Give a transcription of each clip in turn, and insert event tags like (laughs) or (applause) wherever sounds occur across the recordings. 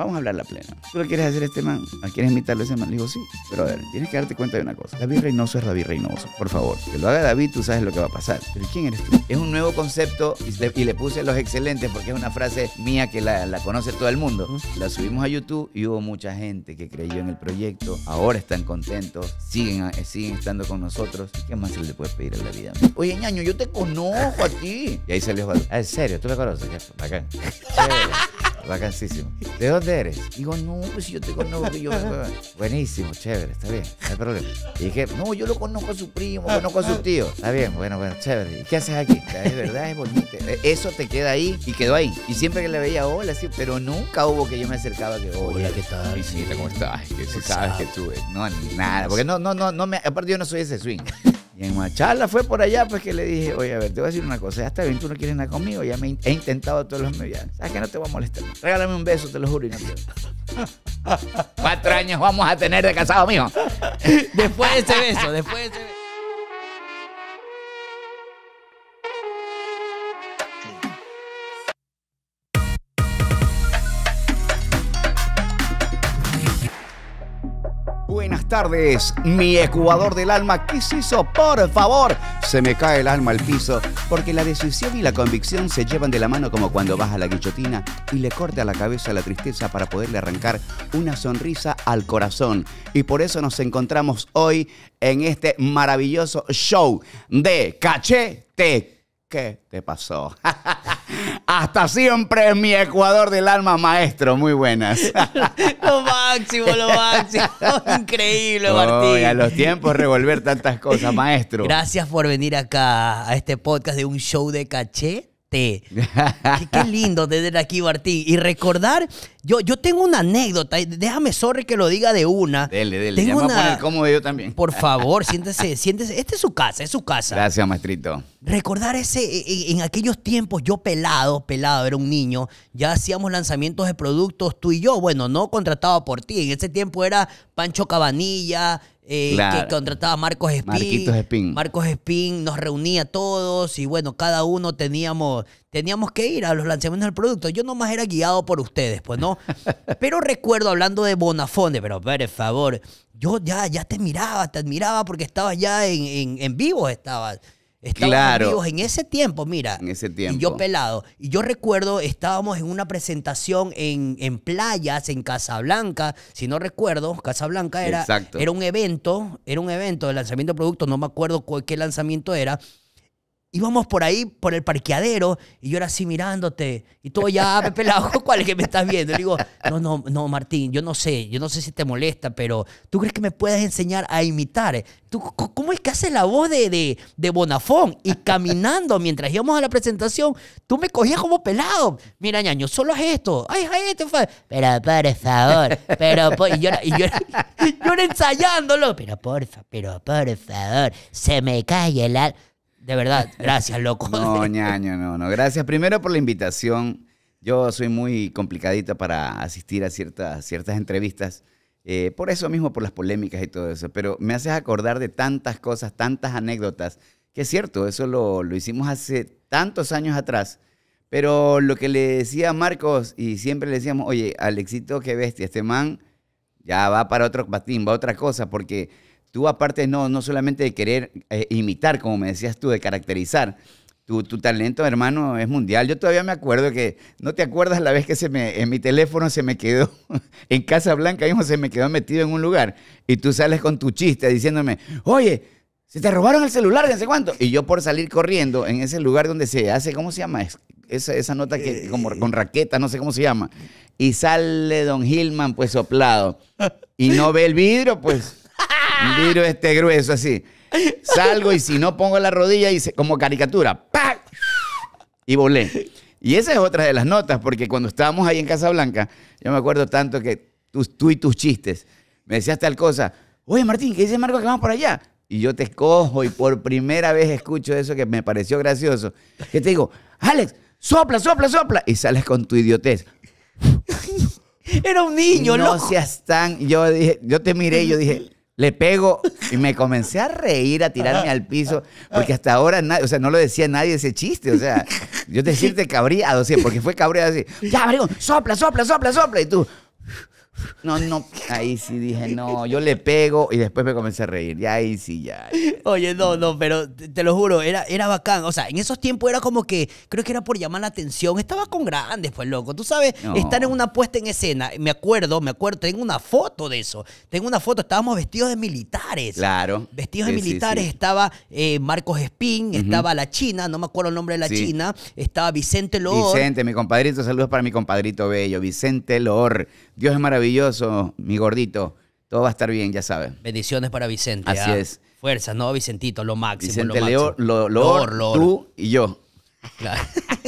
Vamos a hablar la plena. ¿Tú lo quieres hacer este man? quieres invitarlo a ese man? Le digo, sí. Pero a ver, tienes que darte cuenta de una cosa. David Reynoso es David Reynoso. Por favor, que lo haga David, tú sabes lo que va a pasar. Pero ¿quién eres tú? Es un nuevo concepto y le, puse los excelentes porque es una frase mía que la, conoce todo el mundo. La subimos a YouTube y hubo mucha gente que creyó en el proyecto. Ahora están contentos, siguen, eh, siguen estando con nosotros. ¿Qué más se le puede pedir a la vida? Oye, ñaño, yo te conozco a ti. Y ahí salió Ah, ¿En serio? ¿Tú me conoces? Acá. (laughs) Vacancísimo. ¿De dónde eres? Digo, no, pues yo te conozco. Yo, (laughs) buenísimo, chévere, está bien, no hay problema. Y dije, no, yo lo conozco a su primo, conozco a su tío. Está bien, bueno, bueno, chévere. qué haces aquí? Es (laughs) verdad, es bonito. E, eso te queda ahí y quedó ahí. Y siempre que le veía hola, sí, pero nunca hubo que yo me acercaba que hola. Hola, ¿qué tal? Visita, ¿cómo estás? ¿Qué sabes que tú. No, ni nada, porque no, no, no, no me, aparte yo no soy ese swing. (laughs) Y en charla fue por allá, pues que le dije, oye, a ver, te voy a decir una cosa, hasta no quieres nada conmigo, ya me he intentado todos los medios, sabes que no te voy a molestar. Regálame un beso, te lo juro, y (laughs) Cuatro años vamos a tener de casado, mijo. después de ese beso, después de ese beso. tardes, mi Ecuador del alma. ¿Qué se hizo? Por favor. Se me cae el alma al piso, porque la decisión y la convicción se llevan de la mano como cuando vas a la guillotina y le corta la cabeza la tristeza para poderle arrancar una sonrisa al corazón. Y por eso nos encontramos hoy en este maravilloso show de cachete. ¿Qué te pasó? (laughs) Hasta siempre mi Ecuador del alma, maestro. Muy buenas. (laughs) lo máximo, lo máximo. (laughs) Increíble, Martín. a los tiempos revolver tantas cosas, maestro. Gracias por venir acá a este podcast de un show de caché qué, lindo desde aquí, Martín. Y recordar, yo, yo tengo una anécdota, déjame, sorry que lo diga de una. Dele, dele, tengo una... me yo también. Por (laughs) favor, siéntese, siéntese. Esta es su casa, es su casa. Gracias, maestrito. Recordar ese, e, e, en aquellos tiempos, yo pelado, pelado, era un niño, ya hacíamos lanzamientos de productos tú y yo, bueno, no contratado por ti, en ese tiempo era Pancho Cabanilla, eh, que contrataba Marcos Espín. Marcos Espín nos reunía todos y bueno, cada uno teníamos, teníamos que ir a los lanzamientos del producto. Yo nomás era guiado por ustedes, pues no. (laughs) pero recuerdo hablando de Bonafone, pero por favor, yo ya, ya te miraba, te admiraba porque estabas ya en, en, en vivo, estabas. Estábamos claro. en ese tiempo, mira. En ese tiempo. Y yo pelado. Y yo recuerdo, estábamos en una presentación en, en playas, en Casablanca. Si no recuerdo, Casablanca era, era un evento, era un evento de lanzamiento de productos. No me acuerdo cuál, qué lanzamiento era íbamos por ahí, por el parqueadero, y yo era así mirándote, y tú ya, (laughs) pelado, ¿cuál es que me estás viendo? Y digo, no, no, no, Martín, yo no sé, yo no sé si te molesta, pero ¿tú crees que me puedes enseñar a imitar? ¿Tú, ¿Cómo es que haces la voz de, de, de, Bonafón? Y caminando, mientras íbamos a la presentación, tú me cogías como pelado. Mira, ñaño, solo es esto. Ay, ay, esto Pero por favor, pero por... yo, y yo, (laughs) ensayándolo. Pero porfa, pero por favor, se me cae el alma. De verdad, gracias, loco. (laughs) No, ñaño, no, no. Gracias primero por la invitación. Yo soy muy complicadita para asistir a ciertas, ciertas entrevistas. Eh, por eso mismo, por las polémicas y todo eso. Pero me haces acordar de tantas cosas, tantas anécdotas. Que es cierto, eso lo, hicimos hace tantos años atrás. Pero lo que le decía Marcos, y siempre le decíamos, oye, Alexito, qué bestia, este man ya va para otro patín, va a otra cosa, porque tú aparte no, no solamente de querer eh, imitar, como me decías tú, de caracterizar, tu, talento, hermano, es mundial. Yo todavía me acuerdo que, ¿no te acuerdas la vez que se me, en mi teléfono se me quedó, (laughs) en Casa Blanca mismo se me quedó metido en un lugar y tú sales con tu chiste diciéndome, oye, se te robaron el celular, no sé cuánto. Y yo por salir corriendo en ese lugar donde se hace, ¿cómo se llama? Esa, esa nota que como eh. con raqueta, no sé cómo se llama. Y sale Don Gilman pues soplado y no ve el vidrio, pues Miro este grueso así. Salgo y si no pongo la rodilla, y como caricatura. ¡Pac! Y volé. Y esa es otra de las notas, porque cuando estábamos ahí en Casablanca, yo me acuerdo tanto que tú, tú y tus chistes, me decías tal cosa. Oye, Martín, ¿qué dice Marco que vamos por allá? Y yo te escojo y por primera vez escucho eso que me pareció gracioso. Que te digo, Alex, sopla, sopla, sopla. Y sales con tu idiotez. Era un niño, no loco. seas tan. Yo dije, yo te miré y yo dije, le pego y me comencé a reír, a tirarme al piso, porque hasta ahora, nadie, o sea, no lo decía nadie ese chiste, o sea, yo decirte cabreado, o sea, porque fue cabreado así, ya, abrigo, sopla, sopla, sopla, sopla, y tú, no, no, ahí sí dije, no, yo le pego y después me comencé a reír. Y ahí sí, ya. Oye, no, no, pero te, lo juro, era, era bacán. O sea, en esos tiempos era como que, creo que era por llamar la atención. Estaba con grandes, pues loco. Tú sabes, estar en una puesta en escena. Me acuerdo, me acuerdo, tengo una foto de eso. Tengo una foto, estábamos vestidos de militares. Claro. Vestidos de militares, estaba eh, Marcos Espín, estaba la China, no me acuerdo el nombre de la China, estaba Vicente Lor. Vicente, mi compadrito, saludos para mi compadrito bello, Vicente Lor. Dios es maravilloso maravilloso, mi gordito. Todo va a estar bien, ya sabes. Bendiciones para Vicente. Así ¿ah? es. Fuerza, ¿no? Vicentito, lo máximo. Vicente Leo, tú y yo. Claro.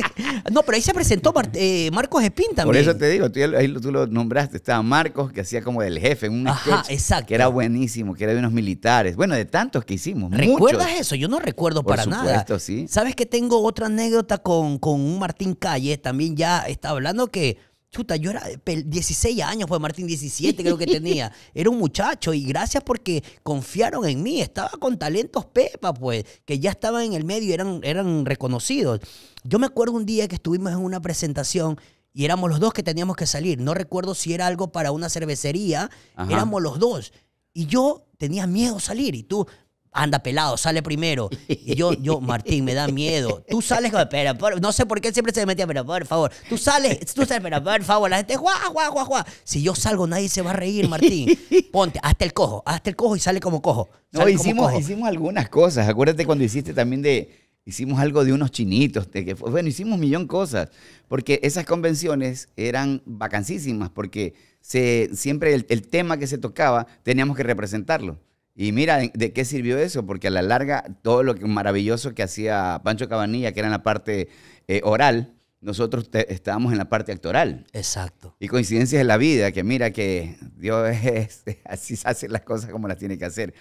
(laughs) no, pero ahí se presentó eh, Marcos Espinta. también. Por eso te digo, tú, ahí tú lo nombraste. Estaba Marcos, que hacía como del jefe, un Ajá, exacto. que era buenísimo, que era de unos militares. Bueno, de tantos que hicimos. ¿Recuerdas eso? Yo no recuerdo para nada. Por supuesto, sí. ¿Sabes que tengo otra anécdota con, con un Martín Calle? También ya está hablando que chuta, yo era 16 años, pues Martín 17 creo que tenía. Era un muchacho y gracias porque confiaron en mí. Estaba con talentos Pepa, pues, que ya estaban en el medio eran, eran reconocidos. Yo me acuerdo un día que estuvimos en una presentación y éramos los dos que teníamos que salir. No recuerdo si era algo para una cervecería, éramos los dos. Y yo tenía miedo salir y tú, anda pelado, sale primero. Y yo, yo, Martín, me da miedo. Tú sales, pero, no sé por qué siempre se metía, pero por favor, tú sales, tú sales, pero por favor, la gente, guau, guau, guau, guau. Si yo salgo, nadie se va a reír, Martín. Ponte, hasta el cojo, hasta el cojo y sale como cojo. no, hicimos, hicimos algunas cosas. Acuérdate cuando hiciste también de, hicimos algo de unos chinitos, de que, bueno, hicimos un millón cosas, porque esas convenciones eran vacancísimas, porque se, siempre el tema que se tocaba teníamos que representarlo. Y mira, ¿de qué sirvió eso? Porque a la larga, todo lo maravilloso que hacía Pancho Cabanilla, que era en la parte eh, oral, nosotros estábamos en la parte actoral. Exacto. Y coincidencias de la vida, que mira que Dios es, (laughs) así hace las cosas como las tiene que hacer.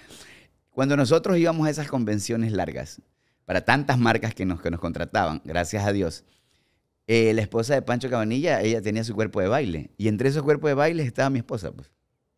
Cuando nosotros íbamos a esas convenciones largas, para tantas marcas que nos, nos contrataban, gracias a Dios, eh, la esposa de Pancho Cabanilla, ella tenía su cuerpo de baile. Y entre esos cuerpos de baile estaba mi esposa. Pues.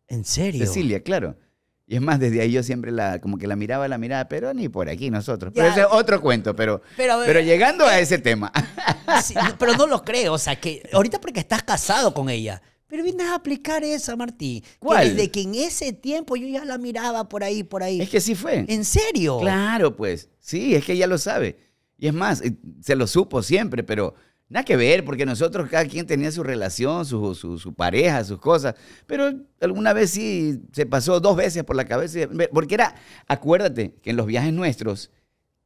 ¿En serio? Cecilia, claro. Y es más, desde ahí yo siempre la, como que la miraba, la miraba, pero ni por aquí nosotros. Pero ese es otro cuento, pero, pero, llegando a eh, ese tema. (laughs) pero no lo creo, o sea, que ahorita porque estás casado con ella. Pero vienes a aplicar eso, Martín. ¿Cuál? de desde que en ese tiempo yo ya la miraba por ahí, por ahí. Es que sí fue. ¿En serio? Claro, pues. Sí, es que ella lo sabe. Y es más, eh, se lo supo siempre, pero Nada que ver, porque nosotros cada quien tenía su relación, su, pareja, sus cosas. Pero alguna vez sí se pasó dos veces por la cabeza. Porque era, acuérdate que en los viajes nuestros,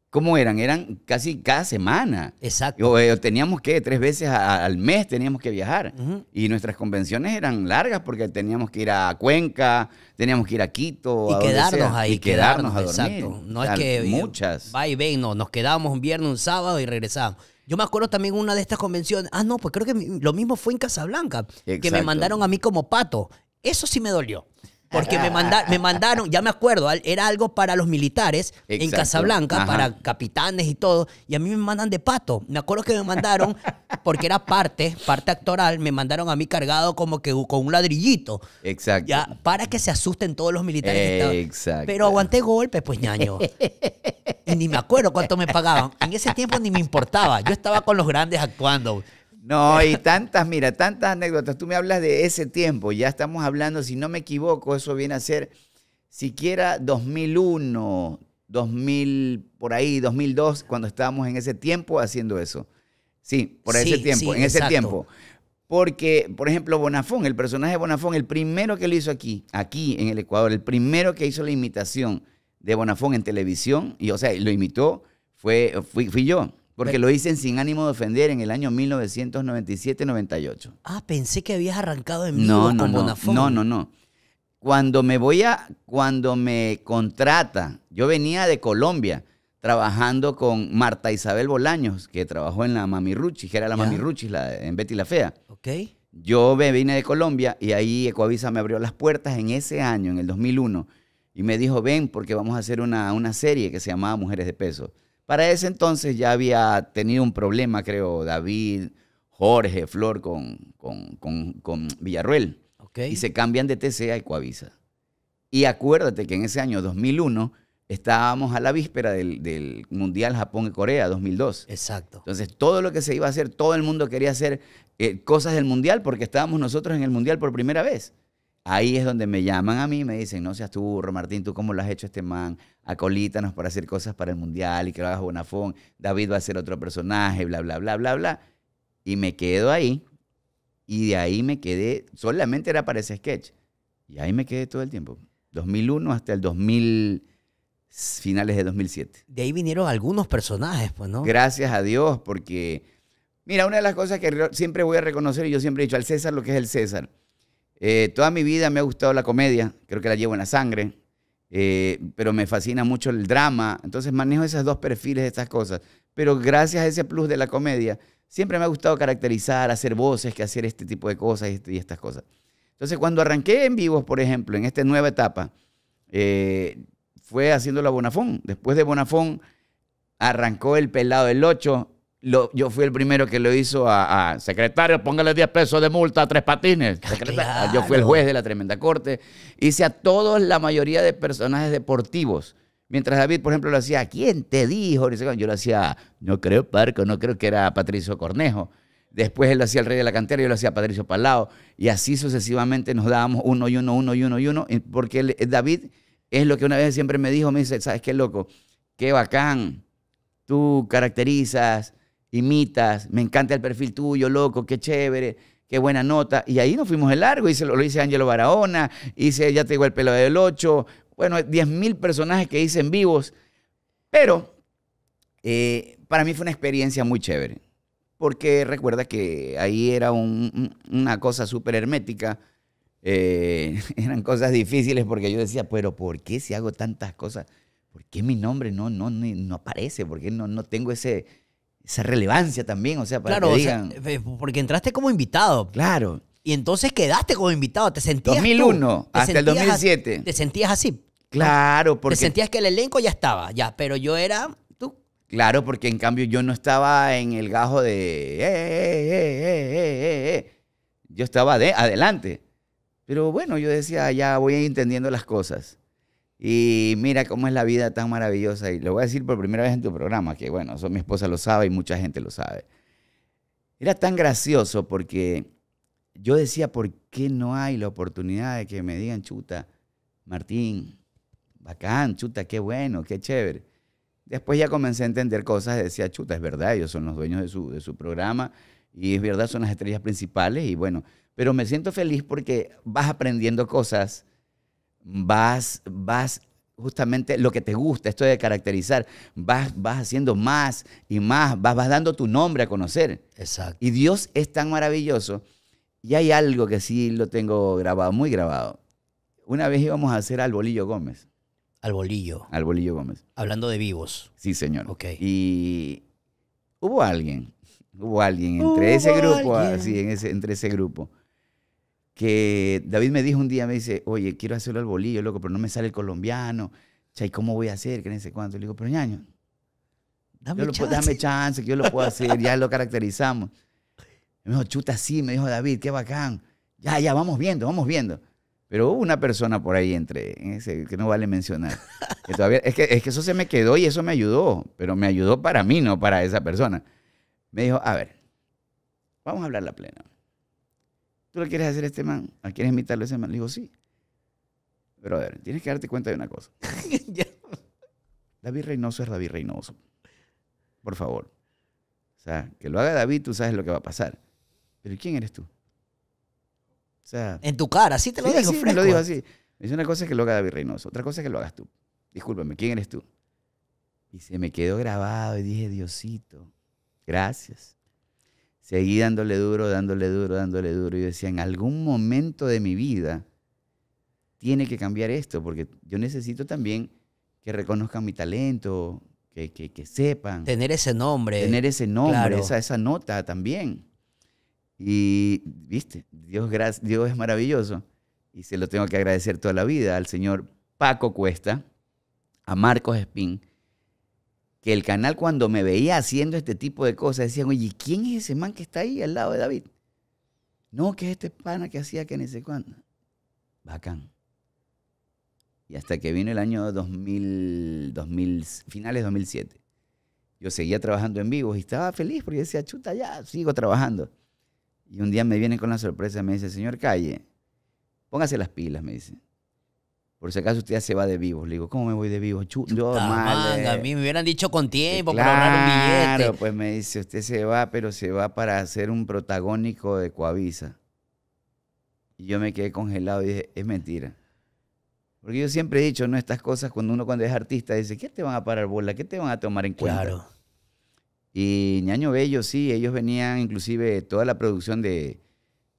¿cómo eran? Eran casi cada semana. Exacto. Eh, teníamos que, tres veces al mes teníamos que viajar. Y nuestras convenciones eran largas porque teníamos que ir a Cuenca, teníamos que ir a Quito. Y quedarnos ahí. Y quedarnos, a dormir. Exacto. No es que. Eh, muchas. Va y ven, nos quedábamos un viernes, un sábado y regresábamos yo me acuerdo también una de estas convenciones. Ah, no, pues creo que lo mismo fue en Casablanca, que me mandaron a mí como pato. Eso sí me dolió. Porque me, me mandaron, ya me acuerdo, era algo para los militares en Casablanca, para capitanes y todo. Y a mí me mandan de pato. Me acuerdo que me mandaron, porque era parte, parte actoral, me mandaron a mí cargado como que con un ladrillito. Exacto. para que se asusten todos los militares. Exacto. Pero aguanté golpes, pues ñaño. y ni me acuerdo cuánto me pagaban. En ese tiempo ni me importaba. Yo estaba con los grandes actuando. No, y tantas, mira, tantas anécdotas. Tú me hablas de ese tiempo, ya estamos hablando, si no me equivoco, eso viene a ser siquiera 2001, 2000, por ahí, 2002, cuando estábamos en ese tiempo haciendo eso. Sí, por ese tiempo, en ese tiempo. Porque, por ejemplo, Bonafón, el personaje de Bonafón, el primero que lo hizo aquí, aquí en el Ecuador, el primero que hizo la imitación de Bonafón en televisión, y o sea, lo imitó, fue, fui, fui yo. Porque lo hice sin ánimo de ofender en el año 1997-98. Ah, pensé que habías arrancado en vivo no, no, con no, No, no, no. Cuando me voy a, cuando me contrata, yo venía de Colombia trabajando con Marta Isabel Bolaños, que trabajó en la Mami Ruchi, que era la Mami Ruchi la, en Betty la Fea. Ok. Yo vine de Colombia y ahí Ecoavisa me abrió las puertas en ese año, en el 2001, y me dijo, ven, porque vamos a hacer una serie que se llamaba Mujeres de Peso. Para ese entonces ya había tenido un problema, creo, David, Jorge, Flor con, con, Villarruel. Y se cambian de TCA y Coavisa. Y acuérdate que en ese año 2001 estábamos a la víspera del, Mundial Japón y Corea 2002. Exacto. Entonces, todo lo que se iba a hacer, todo el mundo quería hacer eh, cosas del Mundial porque estábamos nosotros en el Mundial por primera vez. Ahí es donde me llaman a mí y me dicen, no seas tú Martín, ¿tú cómo lo has hecho este man? Acolítanos para hacer cosas para el mundial y que lo hagas Bonafón. David va a ser otro personaje, bla, bla, bla, bla, bla. Y me quedo ahí. Y de ahí me quedé, solamente era para ese sketch. Y ahí me quedé todo el tiempo. 2001 hasta el 2000 finales de 2007. De ahí vinieron algunos personajes, pues, ¿no? Gracias a Dios, porque, mira, una de las cosas que siempre voy a reconocer, y yo siempre he dicho al César lo que es el César. Eh, toda mi vida me ha gustado la comedia, creo que la llevo en la sangre, eh, pero me fascina mucho el drama, entonces manejo esos dos perfiles de estas cosas. Pero gracias a ese plus de la comedia, siempre me ha gustado caracterizar, hacer voces, que hacer este tipo de cosas y, este, estas cosas. Entonces cuando arranqué en vivos, por ejemplo, en esta nueva etapa, eh, fue haciendo la Bonafón. Después de Bonafón arrancó el pelado del 8, yo fui el primero que lo hizo a, secretario, póngale 10 pesos de multa a tres patines. Yo fui el juez de la tremenda corte. Hice a todos la mayoría de personajes deportivos. Mientras David, por ejemplo, lo hacía, ¿quién te dijo? Yo lo hacía, no creo Parco, no creo que era Patricio Cornejo. Después él lo hacía el rey de la cantera, yo lo hacía Patricio Palao. Y así sucesivamente nos dábamos uno y uno, uno y uno y uno. Porque eh, David es lo que una vez siempre me dijo, me dice, ¿sabes qué, loco? Qué bacán. Tú caracterizas, imitas, me encanta el perfil tuyo, loco, qué chévere, qué buena nota. Y ahí nos fuimos el largo, y lo, lo hice Ángelo Barahona, hice Ya te digo el pelo del 8, bueno, 10.000 personajes que hice en vivos, pero eh, para mí fue una experiencia muy chévere, porque recuerda que ahí era una cosa súper hermética. Eh, (laughs) eran cosas difíciles porque yo decía, pero ¿por qué si hago tantas cosas? ¿Por qué mi nombre no, no, no aparece? ¿Por qué no, no tengo ese, esa relevancia también, o sea, para que digan... Eh, eh, porque entraste como invitado. Claro. Y entonces quedaste como invitado, te sentías 2001 tú, hasta el 2007. te sentías así. Claro, porque... Te sentías que el elenco ya estaba, ya, pero yo era tú. Claro, porque en cambio yo no estaba en el gajo de... Eh, yo estaba de adelante. Pero bueno, yo decía, ah, ya voy entendiendo las cosas. Y mira cómo es la vida tan maravillosa. Y lo voy a decir por primera vez en tu programa, que bueno, eso mi esposa lo sabe y mucha gente lo sabe. Era tan gracioso porque yo decía, ¿por qué no hay la oportunidad de que me digan, chuta, Martín, bacán, chuta, qué bueno, qué chévere? Después ya comencé a entender cosas, decía, chuta, es verdad, ellos son los dueños de su, de su programa y es verdad, son las estrellas principales y bueno, pero me siento feliz porque vas aprendiendo cosas vas, vas justamente lo que te gusta, esto de caracterizar, vas, vas haciendo más y más, vas, vas dando tu nombre a conocer. Exacto. Y Dios es tan maravilloso. Y hay algo que sí lo tengo grabado, muy grabado. Una vez íbamos a hacer al Bolillo Gómez. Al Bolillo. Al Bolillo Gómez. Hablando de vivos. Sí, señor. Ok. Y hubo alguien, hubo alguien entre ese grupo, así, en ese, entre ese grupo, que David me dijo un día, me dice, oye, quiero hacerlo al bolillo, loco, pero no me sale el colombiano. y ¿cómo voy a hacer? ¿Qué no sé cuánto? Le digo, pero ñaño, dame, chance. que yo lo puedo hacer, ya lo caracterizamos. Me dijo, chuta, sí, me dijo David, qué bacán. Ya, ya, vamos viendo, vamos viendo. Pero hubo una persona por ahí entre, que no vale mencionar. es, que, es que eso se me quedó y eso me ayudó, pero me ayudó para mí, no para esa persona. Me dijo, a ver, vamos a hablar la plena lo quieres hacer este man? ¿Quieres imitarlo a ese man? Le digo, sí. Pero a ver, tienes que darte cuenta de una cosa. (laughs) David Reynoso es David Reynoso. Por favor. O sea, que lo haga David, tú sabes lo que va a pasar. Pero ¿quién eres tú? O sea, en tu cara, así te lo digo, así, lo digo así. es una cosa que lo haga David Reynoso, otra cosa que lo hagas tú. Discúlpame, ¿quién eres tú? Y se me quedó grabado y dije, Diosito, gracias. Seguí dándole duro, dándole duro, dándole duro. Y decía, en algún momento de mi vida tiene que cambiar esto, porque yo necesito también que reconozcan mi talento, que, que, que sepan. Tener ese nombre. Tener ese nombre, esa, nota también. Y, viste, Dios, Dios es maravilloso. Y se lo tengo que agradecer toda la vida al señor Paco Cuesta, a Marcos Espín, que el canal cuando me veía haciendo este tipo de cosas decían, oye, ¿quién es ese man que está ahí al lado de David? No, que es este pana que hacía que ni sé cuándo. Bacán. Y hasta que vino el año 2000, 2000 finales 2007, yo seguía trabajando en vivo y estaba feliz porque decía, chuta, ya, sigo trabajando. Y un día me viene con la sorpresa, me dice, señor Calle, póngase las pilas, me dice. Por si acaso usted ya se va de vivo. Le digo, ¿cómo me voy de vivo? Yo, mal, eh". A mí me hubieran dicho con tiempo claro, para un billete. Claro, pues me dice, usted se va, pero se va para hacer un protagónico de Coavisa. Y yo me quedé congelado y dije, es mentira. Porque yo siempre he dicho, ¿no? Estas cosas, cuando uno cuando es artista dice, ¿qué te van a parar bola? ¿Qué te van a tomar en cuenta? Claro. Y Ñaño Bello, sí, ellos venían, inclusive toda la producción de,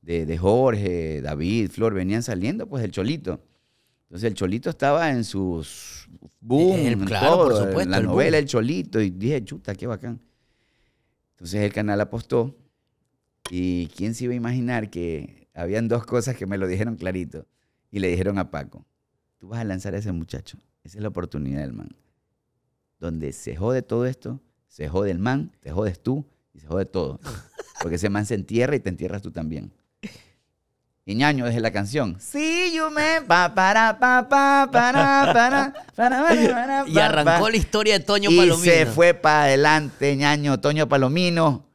de Jorge, David, Flor, venían saliendo pues del Cholito. Entonces el Cholito estaba en sus boom, el, por supuesto, en la novela El Cholito, y dije, chuta, qué bacán. Entonces el canal apostó, y quién se iba a imaginar que habían dos cosas que me lo dijeron clarito, y le dijeron a Paco, tú vas a lanzar a ese muchacho, esa es la oportunidad del man. Donde se jode todo esto, se jode el man, te jodes tú, y se jode todo. (laughs) Porque ese man se entierra y te entierras tú también. Ñaño, desde la canción. Sí, yo me para para Y arrancó la historia de Toño Palomino. Y se fue para adelante, Ñaño, Toño Palomino.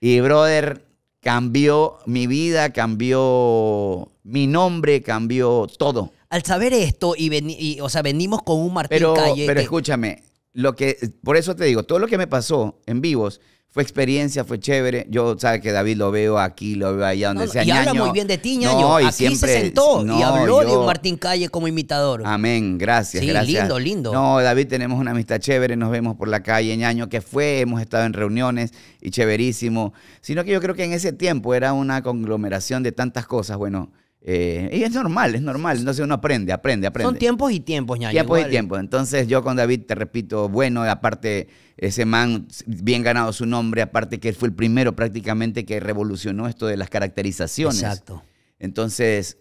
Y brother, cambió mi vida, cambió mi nombre, cambió todo. Al saber esto y, o sea, venimos con un Martín pero, Pero escúchame, lo que por eso te digo, todo lo que me pasó en vivos fue experiencia, fue chévere. Yo, sabes que David lo veo aquí, lo veo allá donde sea. Y habla muy bien de ti, Ñaño. aquí se sentó y habló de de Martín Calle como imitador. Amén, gracias, sí, lindo, lindo. No, David, tenemos una amistad chévere, nos vemos por la calle, Ñaño, que fue, hemos estado en reuniones y chéverísimo. Sino que yo creo que en ese tiempo era una conglomeración de tantas cosas. Bueno, eh, y es normal, es normal. Entonces uno aprende, aprende, aprende. Son tiempos y tiempos, ñaño. Tiempos y tiempos. Entonces yo con David, te repito, bueno, aparte ese man bien ganado su nombre, aparte que él fue el primero prácticamente que revolucionó esto de las caracterizaciones. Exacto. Entonces,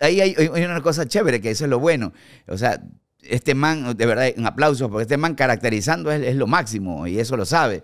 ahí hay, una cosa chévere, que eso es lo bueno. O sea, este man, de verdad, un aplauso, porque este man caracterizando es, es lo máximo y eso lo sabe.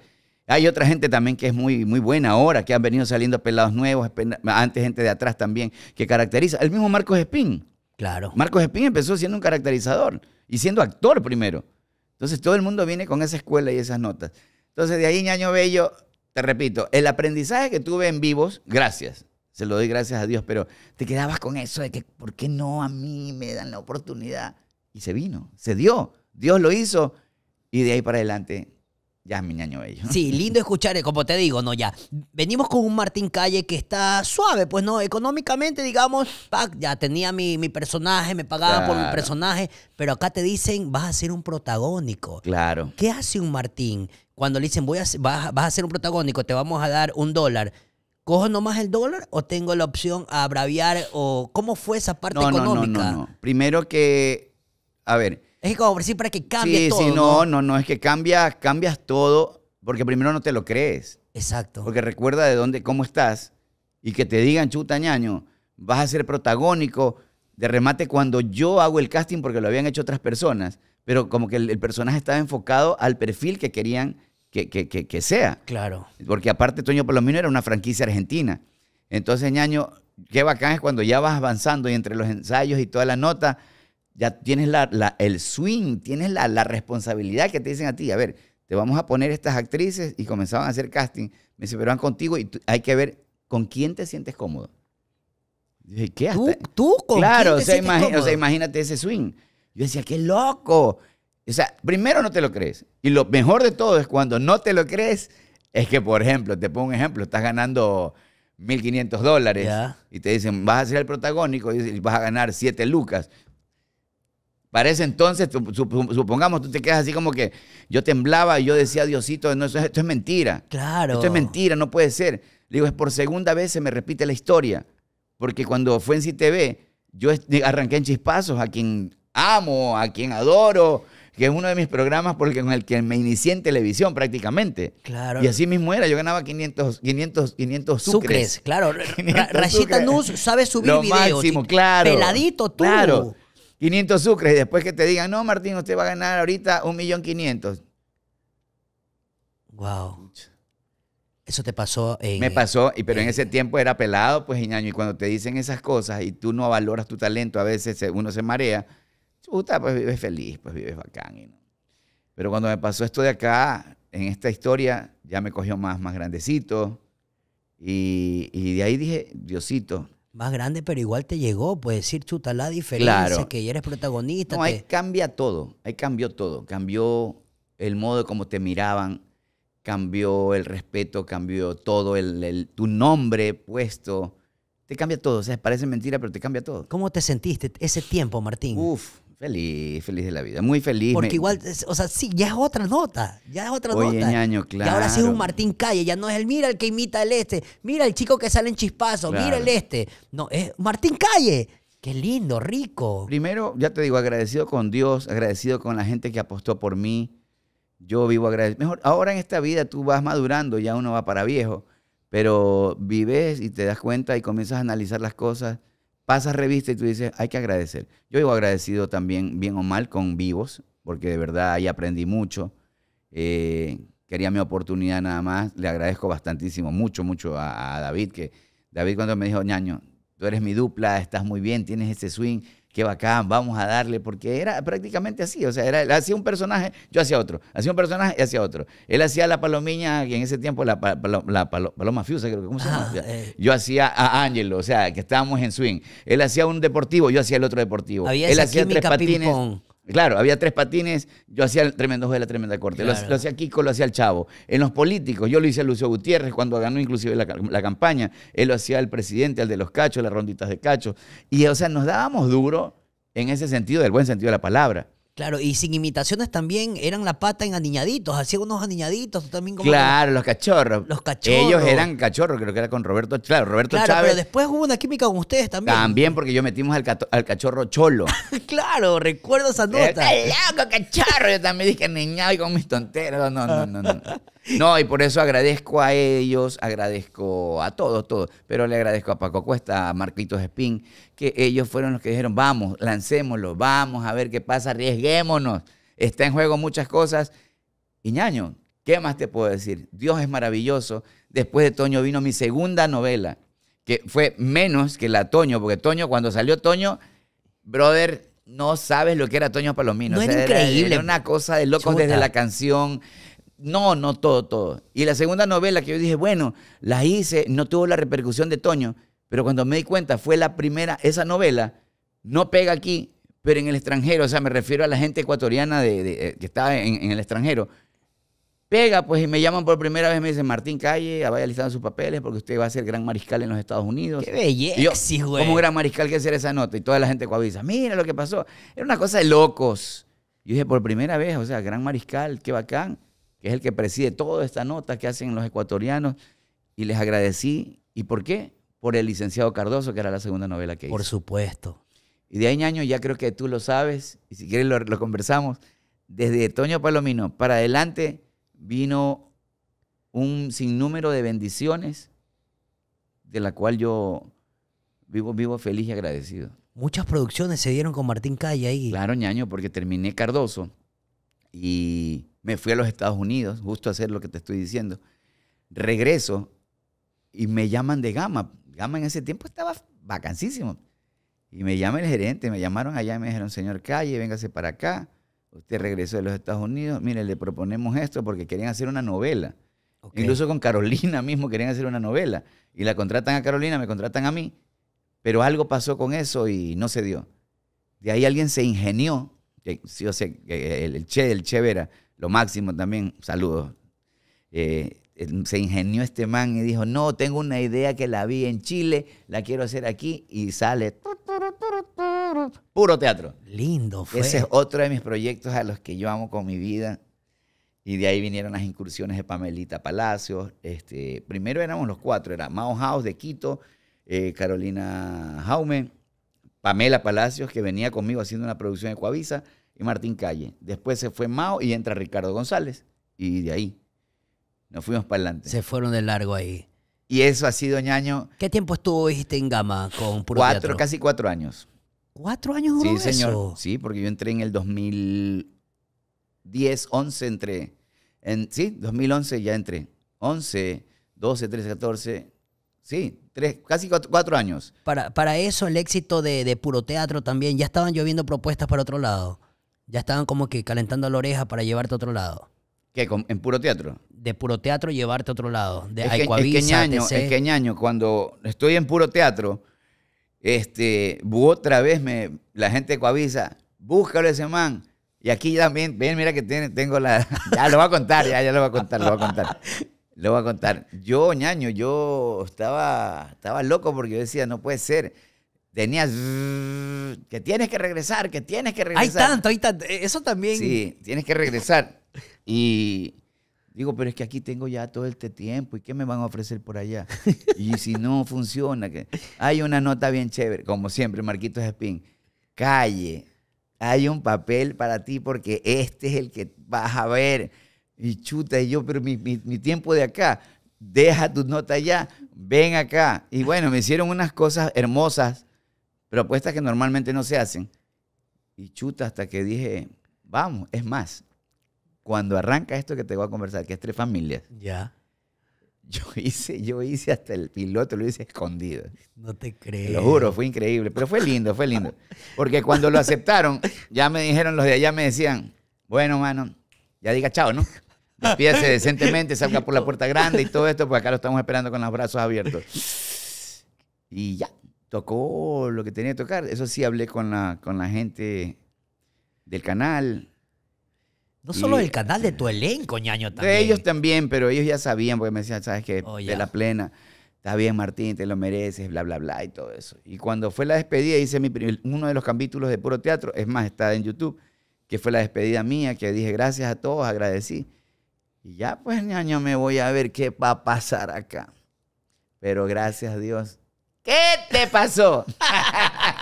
Hay otra gente también que es muy, muy buena ahora, que han venido saliendo pelados nuevos, antes gente de atrás también, que caracteriza. El mismo Marcos Espín. Claro. Marcos Espín empezó siendo un caracterizador y siendo actor primero. Entonces todo el mundo viene con esa escuela y esas notas. Entonces de ahí, ñaño bello, te repito, el aprendizaje que tuve en vivos, gracias, se lo doy gracias a Dios, pero te quedabas con eso de que, ¿por qué no a mí me dan la oportunidad? Y se vino, se dio, Dios lo hizo y de ahí para adelante ya, es mi ñaño bello. Sí, (laughs) lindo escuchar, eh, como te digo, ¿no? Ya, venimos con un Martín Calle que está suave, pues no, económicamente, digamos, ya tenía mi, personaje, me pagaba por mi personaje, pero acá te dicen, vas a ser un protagónico. Claro. ¿Qué hace un Martín cuando le dicen, voy vas, a ser un protagónico, te vamos a dar un dólar? ¿Cojo nomás el dólar o tengo la opción a abraviar? o cómo fue esa parte económica? no, no. Primero que, a ver, es como decir para que cambie todo. Sí, no, no, no, no, es que cambias, cambias todo porque primero no te lo crees. Exacto. Porque recuerda de dónde, cómo estás y que te digan, chuta ñaño, vas a ser protagónico de remate cuando yo hago el casting porque lo habían hecho otras personas, pero como que el, personaje estaba enfocado al perfil que querían que, que, que, sea. Claro. Porque aparte Toño Palomino era una franquicia argentina. Entonces, ñaño, qué bacán es cuando ya vas avanzando y entre los ensayos y toda la nota ya tienes el swing, tienes la, responsabilidad que te dicen a ti, a ver, te vamos a poner estas actrices y comenzaban a hacer casting, me pero van contigo y hay que ver con quién te sientes cómodo. ¿qué ¿Tú, con claro, o, sea, o imagínate ese swing. Yo decía, qué loco. O sea, primero no te lo crees. Y lo mejor de todo es cuando no te lo crees, es que, por ejemplo, te pongo un ejemplo, estás ganando 1.500 dólares y te dicen, vas a ser el protagónico y vas a ganar 7 lucas. Para ese entonces, supongamos, tú te quedas así como que yo temblaba y yo decía, Diosito, no, esto, es mentira. Claro. Esto es mentira, no puede ser. Le digo, es por segunda vez se me repite la historia. Porque cuando fue en CTV, yo arranqué en chispazos a quien amo, a quien adoro, que es uno de mis programas porque con el que me inicié en televisión prácticamente. Claro. Y así mismo era, yo ganaba 500, 500, 500 sucres. sucres claro. (laughs) Rashita Rayita Nuz sabe subir Lo videos. máximo, claro. Peladito tú. Claro. 500 sucres y después que te digan, no, Martín, usted va a ganar ahorita 1.500.000. Wow. Eso te pasó en, Me e-, pasó, y, pero en, ese e-. tiempo era pelado, pues, Iñaño. Y cuando te dicen esas cosas y tú no valoras tu talento, a veces uno se marea. pues vives feliz, pues vives bacán. Y Pero cuando me pasó esto de acá, en esta historia, ya me cogió más, más grandecito. Y, y de ahí dije, Diosito, más grande, pero igual te llegó, puedes decir, chuta la diferencia, que ya eres protagonista. No, ahí cambia todo, ahí cambió todo. Cambió el modo como te miraban, cambió el respeto, cambió todo, el, tu nombre puesto, te cambia todo. O sea, parece mentira, pero te cambia todo. ¿Cómo te sentiste ese tiempo, Martín? Uf, Feliz, feliz de la vida, muy feliz. Porque igual, o sea, sí, ya es otra nota, ya es otra nota. claro. Y ahora sí es un Martín Calle, ya no es el mira el que imita el este, mira el chico que sale en chispazo, mira el este. No, es Martín Calle. Qué lindo, rico. Primero, ya te digo, agradecido con Dios, agradecido con la gente que apostó por mí. Yo vivo agradecido. Mejor, ahora en esta vida tú vas madurando, ya uno va para viejo, pero vives y te das cuenta y comienzas a analizar las cosas pasas revista y tú dices, hay que agradecer. Yo vivo agradecido también, bien o mal, con Vivos, porque de verdad ahí aprendí mucho. Eh, quería mi oportunidad nada más. Le agradezco bastantísimo, mucho, mucho a, David, que David cuando me dijo, ñaño, tú eres mi dupla, estás muy bien, tienes ese swing qué bacán, vamos a darle, porque era prácticamente así, o sea, era, él hacía un personaje, yo hacía otro, hacía un personaje y hacía otro. Él hacía la palomiña, que en ese tiempo la, la, paloma fiusa, creo que, ¿cómo se llama? Ah, eh. Yo hacía a ángel o sea, que estábamos en swing. Él hacía un deportivo, yo hacía el otro deportivo. Había él hacía tres patines. Claro, había tres patines, yo hacía el tremendo juego de la tremenda corte, lo, hacía Kiko, lo hacía el Chavo. En los políticos, yo lo hice a Lucio Gutiérrez cuando ganó inclusive la, campaña, él lo hacía al presidente, al de los cachos, las ronditas de cachos. Y o sea, nos dábamos duro en ese sentido, del buen sentido de la palabra. Claro, y sin imitaciones también eran la pata en aniñaditos, hacía unos aniñaditos también como. Claro, los cachorros. Los cachorros. Ellos eran cachorros, creo que era con Roberto, claro, Roberto claro, Pero después hubo una química con ustedes también. También, porque yo metimos al, cachorro cholo. (laughs) claro, recuerdo esa nota. ¡Está loco, cachorro! Yo también dije niñado y con mis tonteros. No, no, no, no. No, y por eso agradezco a ellos, agradezco a todos, todos, pero le agradezco a Paco Cuesta, a Marquitos Espín, que ellos fueron los que dijeron, vamos, lancémoslo, vamos a ver qué pasa, arriesguémonos, está en juego muchas cosas. Y ¿qué más te puedo decir? Dios es maravilloso. Después de Toño vino mi segunda novela, que fue menos que la Toño, porque Toño, cuando salió Toño, brother, no sabes lo que era Toño Palomino. Es era increíble. Era, una cosa de locos desde la canción, no, no todo, todo. Y la segunda novela que yo dije, bueno, la hice, no tuvo la repercusión de Toño, pero cuando me di cuenta fue la primera, esa novela no pega aquí, pero en el extranjero, o sea, me refiero a la gente ecuatoriana de, eh, que estaba en, el extranjero. Pega, pues, y me llaman por primera vez, me dicen, Martín Calle, vaya listando sus papeles porque usted va a ser gran mariscal en los Estados Unidos. ¡Qué belleza, yo, güey! Como gran mariscal que hacer esa nota? Y toda la gente coavisa, mira lo que pasó. Era una cosa de locos. Yo dije, por primera vez, o sea, gran mariscal, qué bacán que es el que preside toda esta nota que hacen los ecuatorianos, y les agradecí. ¿Y por qué? Por el licenciado Cardoso, que era la segunda novela que hizo. Por supuesto. Y de ahí, ñaño, ya creo que tú lo sabes, y si quieres lo, conversamos. Desde Toño Palomino para adelante vino un sinnúmero de bendiciones, de la cual yo vivo, vivo feliz y agradecido. Muchas producciones se dieron con Martín Calle ahí. Claro, ñaño, porque terminé Cardoso y me fui a los Estados Unidos, justo a hacer lo que te estoy diciendo. Regreso y me llaman de Gama. Gama en ese tiempo estaba vacancísimo. Y me llama el gerente, me llamaron allá y me dijeron, señor Calle, véngase para acá. Usted regresó de los Estados Unidos, mire, le proponemos esto porque querían hacer una novela. Incluso con Carolina mismo querían hacer una novela. Y la contratan a Carolina, me contratan a mí. Pero algo pasó con eso y no se dio. De ahí alguien se ingenió, sí, el, Che, del Che Vera, lo máximo también, saludos. Eh, se ingenió este man y dijo, no, tengo una idea que la vi en Chile, la quiero hacer aquí y sale puro teatro. Lindo fue. Ese es otro de mis proyectos a los que yo amo con mi vida. Y de ahí vinieron las incursiones de Pamelita Palacios. Este, primero éramos los cuatro, era Mao House de Quito, eh, Carolina Jaume, Pamela Palacios, que venía conmigo haciendo una producción de Coavisa, y Martín Calle. Después se fue Mao y entra Ricardo González. Y de ahí nos fuimos para adelante. Se fueron de largo ahí. Y eso ha sido año ¿Qué tiempo estuvo, en Gama con Puro Cuatro, casi cuatro años. ¿Cuatro años Sí, señor. Sí, porque yo entré en el 2010, 11 entré. En, sí, 2011 ya entré. 11, 12, 13, 14. Sí, tres, casi cuatro, años. Para, para eso, el éxito de, de Puro Teatro también, ya estaban lloviendo propuestas para otro lado. Ya estaban como que calentando la oreja para llevarte a otro lado. ¿Qué? ¿En puro teatro? De puro teatro llevarte a otro lado. De es que, ñaño, cuando estoy en puro teatro, este, otra vez me, la gente de Coavisa, búscalo ese man. Y aquí también, ven, mira que tengo la... (laughs) Ya lo va a contar, ya, ya lo va a contar, lo voy a contar. Lo voy a contar. Yo, ñaño, yo estaba, estaba loco porque yo decía, no puede ser tenías que tienes que regresar, que tienes que regresar. Hay tanto, hay tanto. Eh, eso también. Sí, tienes que regresar. Y digo, pero es que aquí tengo ya todo este tiempo y qué me van a ofrecer por allá. (laughs) Y si no funciona, que hay una nota bien chévere, como siempre, Marquitos Espín. Calle, hay un papel para ti porque este es el que vas a ver. Y chuta, y yo, pero mi, tiempo de acá, deja tu nota allá, ven acá. Y bueno, me hicieron unas cosas hermosas Propuestas que normalmente no se hacen. Y chuta hasta que dije, vamos, es más, cuando arranca esto que te voy a conversar, que es tres familias. Ya. Yo (laughs) hice, yo hice hasta el piloto, lo hice escondido. No te creo. lo juro, fue increíble. Pero fue lindo, fue lindo. Porque cuando lo aceptaron, ya me dijeron los de allá, me decían, bueno, mano, ya diga chao, ¿no? Despídase decentemente, salga por la puerta grande y todo esto, pues acá lo estamos esperando con los brazos abiertos. Y ya, tocó lo que tenía que tocar. Eso sí, hablé con la, con la gente del canal. No solo del canal, de tu elenco, ñaño, también. De ellos también, pero ellos ya sabían, porque me decían, sabes que oh, de la plena, está bien Martín, te lo mereces, bla, bla, bla, y todo eso. Y cuando fue la despedida, hice mi, uno de los capítulos de Puro Teatro, es más, está en YouTube, que fue la despedida mía, que dije gracias a todos, agradecí. Y ya pues, ñaño, me voy a ver qué va a pasar acá. Pero gracias a Dios, ¿Qué te pasó?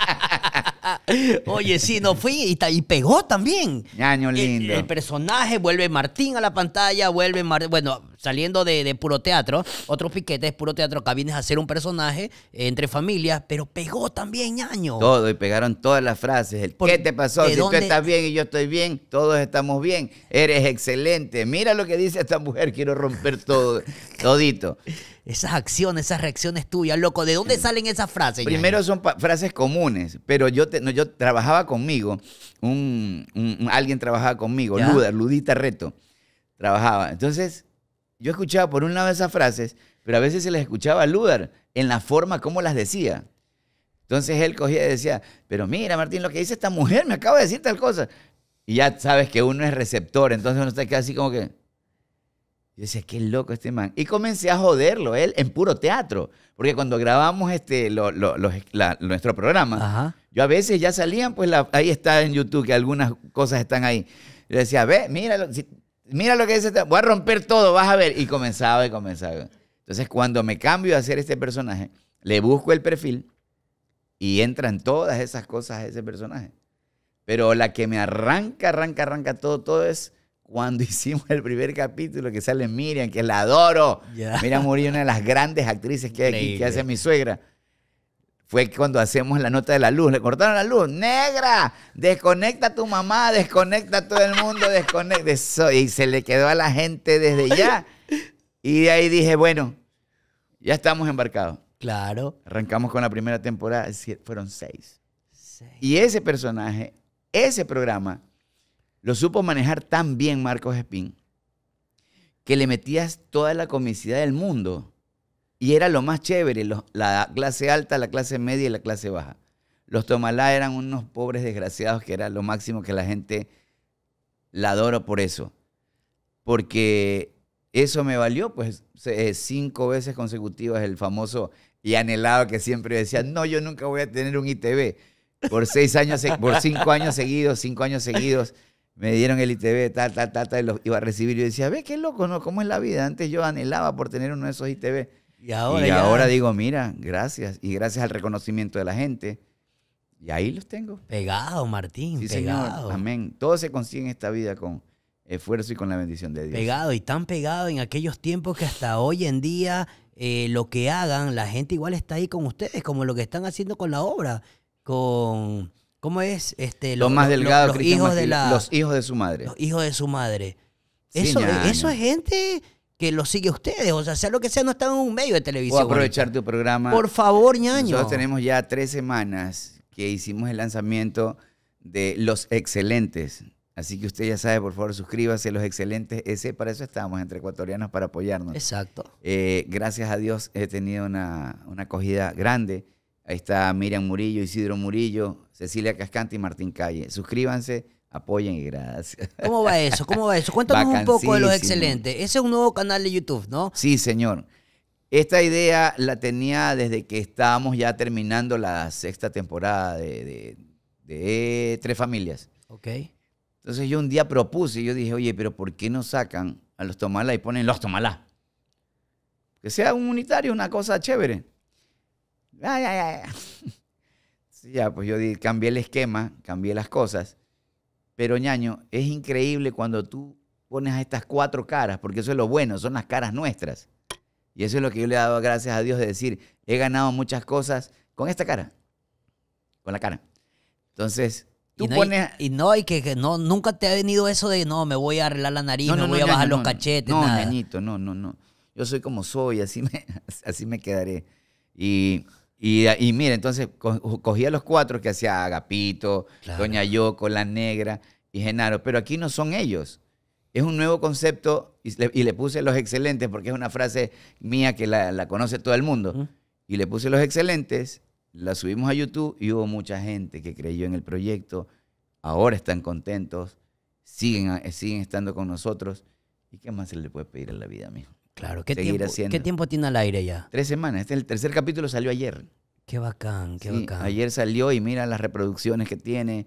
(laughs) Oye, sí, no fui y, pegó también. Año lindo. El, personaje vuelve Martín a la pantalla, vuelve Martín. bueno, saliendo de, puro teatro, otro piquete es puro teatro, vienes a hacer un personaje eh, entre familias, pero pegó también año. Todo, y pegaron todas las frases. ¿Qué te pasó? Si tú estás bien y yo estoy bien, todos estamos bien. Eres excelente. Mira lo que dice esta mujer, quiero romper todo, todito esas acciones, esas reacciones tuyas, loco, ¿de dónde salen esas frases? Primero son frases comunes, pero yo, yo trabajaba conmigo, un, alguien trabajaba conmigo, Ludar, Ludita Reto, trabajaba. Entonces, yo escuchaba por una lado esas frases, pero a veces se las escuchaba a Ludar en la forma como las decía. Entonces él cogía y decía, pero mira Martín, lo que dice esta mujer me acaba de decir tal cosa. Y ya sabes que uno es receptor, entonces uno está así como que... Yo decía, qué loco este man. Y comencé a joderlo él en puro teatro. Porque cuando grabamos este, lo, nuestro programa, yo a veces ya salían, pues ahí está en YouTube que algunas cosas están ahí. Yo decía, ve, mira mira lo que dice, este, voy a romper todo, vas a ver. Y comenzaba y comenzaba. Entonces, cuando me cambio a hacer este personaje, le busco el perfil y entran todas esas cosas a ese personaje. Pero la que me arranca, arranca, arranca todo, todo es cuando (laughs) hicimos el primer capítulo que sale Miriam, que la adoro. Miriam Murillo, una de las grandes actrices que hace mi suegra. Fue cuando hacemos la nota de la luz. Le cortaron la luz. ¡Negra! Desconecta a tu mamá, desconecta a todo el mundo, desconecta. Y se le quedó a la gente desde ya. Y de ahí dije, bueno, ya estamos embarcados. Claro. Arrancamos con la primera temporada. Fueron seis. seis. Y ese personaje, ese programa, lo supo manejar tan bien Marcos Espín que le metías toda la comicidad del mundo. Y era lo más chévere, la clase alta, la clase media y la clase baja. Los Tomalá eran unos pobres desgraciados que era lo máximo que la gente la adoro por eso. Porque eso me valió, pues, eh, cinco veces consecutivas el famoso y anhelado que siempre decía, no, yo nunca voy a tener un ITV. Por seis años, por cinco años seguidos, cinco años seguidos me dieron el ITV, tal, tal, tal, tal, los iba a recibir. Yo decía, ve qué loco, ¿no? ¿Cómo es la vida? Antes yo anhelaba por tener uno de esos ITV. Y ahora, ahora digo, mira, gracias. Y gracias al reconocimiento de la gente. Y ahí los tengo. Pegado, Martín, pegado. Amén. Todo se consigue en esta vida con esfuerzo y con la bendición de Dios. Pegado, y tan pegado en aquellos tiempos que hasta hoy en día eh, lo que hagan, la gente igual está ahí con ustedes, como lo que están haciendo con la obra, con ¿Cómo es? Este, los, más Delgado, hijos de los hijos de su madre. Los hijos de su madre. Eso, eso es gente que lo sigue ustedes. O sea, sea lo que sea, no están en un medio de televisión. Voy aprovechar tu programa. Por favor, ñaño. Nosotros tenemos ya tres semanas que hicimos el lanzamiento de Los Excelentes. Así que usted ya sabe, por favor, suscríbase a Los Excelentes ese Para eso estamos, entre ecuatorianos, para apoyarnos. Exacto. Eh, gracias a Dios he tenido una, una acogida grande. Ahí está Miriam Murillo, Isidro Murillo, Cecilia Cascante y Martín Calle. Suscríbanse, apoyen y gracias. ¿Cómo va eso? ¿Cómo va eso? Cuéntanos un poco de los excelentes. Ese es un nuevo canal de YouTube, ¿no? Sí, señor. Esta idea la tenía desde que estábamos ya terminando la sexta temporada de, Tres Familias. Ok. Entonces yo un día propuse, yo dije, oye, pero ¿por qué no sacan a los Tomalá y ponen los Tomalá? Que sea un unitario, una cosa chévere. Ya, ya, ya. (laughs) sí, ya, pues yo cambié el esquema, cambié las cosas. Pero ñaño, es increíble cuando tú pones a estas cuatro caras, porque eso es lo bueno, son las caras nuestras. Y eso es lo que yo le he dado gracias a Dios de decir, he ganado muchas cosas con esta cara, con la cara. Entonces, tú y no pones... Hay, y no, y que, no, nunca te ha venido eso de, no, me voy a arreglar la nariz, no, voy a bajar los cachetes. No, nada. Ñañito, no, no, no. Yo soy como soy, así me, (laughs) así me quedaré. Y y, mira, entonces cogía los cuatro que hacía Agapito, Doña Yoko, La Negra y Genaro, pero aquí no son ellos. Es un nuevo concepto y le, puse los excelentes porque es una frase mía que la, conoce todo el mundo. Y le puse los excelentes, la subimos a YouTube y hubo mucha gente que creyó en el proyecto. Ahora están contentos, siguen, eh, siguen estando con nosotros. ¿Y qué más se le puede pedir a la vida, mijo? Claro, ¿qué, tiempo, tiene al aire ya? Tres semanas. Este, el tercer capítulo salió ayer. Qué bacán, qué bacán. Ayer salió y mira las reproducciones que tiene.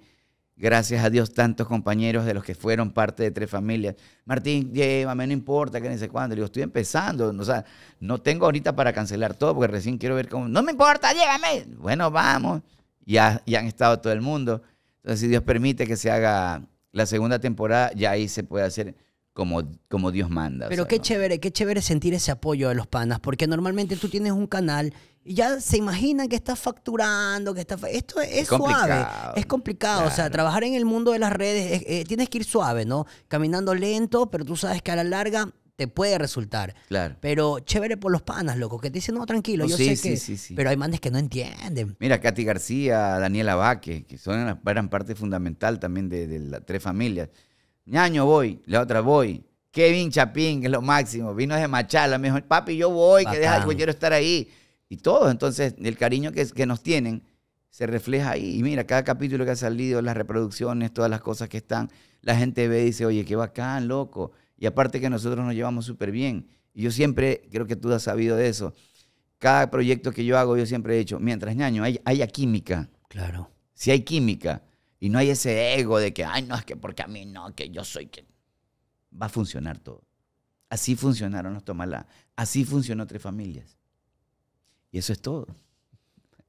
Gracias a Dios, tantos compañeros de los que fueron parte de Tres Familias. Martín, llévame, no importa, que ni sé cuándo. Le digo, estoy empezando. O sea, no tengo ahorita para cancelar todo porque recién quiero ver cómo. No me importa, llévame. Bueno, vamos. Ya, ya han estado todo el mundo. Entonces, si Dios permite que se haga la segunda temporada, ya ahí se puede hacer como, Dios manda. Pero qué chévere, qué chévere sentir ese apoyo de los panas, porque normalmente tú tienes un canal y ya se imagina que estás facturando, que estás... Esto es, suave, es complicado. O sea, trabajar en el mundo de las redes, eh, tienes que ir suave, ¿no? Caminando lento, pero tú sabes que a la larga te puede resultar. Claro. Pero chévere por los panas, loco, que te dicen, no, tranquilo, oh, yo sé que. Sí, sí, Pero hay manes que no entienden. Mira, Katy García, Daniela Vaque, que son eran parte fundamental también de las tres familias ñaño voy, la otra voy. Kevin Chapín, que es lo máximo, vino de Machala, me dijo, papi, yo voy, que deja, el quiero estar ahí. Y todo. entonces, el cariño que, nos tienen se refleja ahí. Y mira, cada capítulo que ha salido, las reproducciones, todas las cosas que están, la gente ve y dice, oye, qué bacán, loco. Y aparte que nosotros nos llevamos súper bien. Y yo siempre, creo que tú has sabido de eso. Cada proyecto que yo hago, yo siempre he dicho, mientras ñaño, haya química. Claro. Si hay química, y no hay ese ego de que, ay, no, es que porque a mí no, que yo soy quien. Va a funcionar todo. Así funcionaron los Tomalá. Así funcionó Tres Familias. Y eso es todo.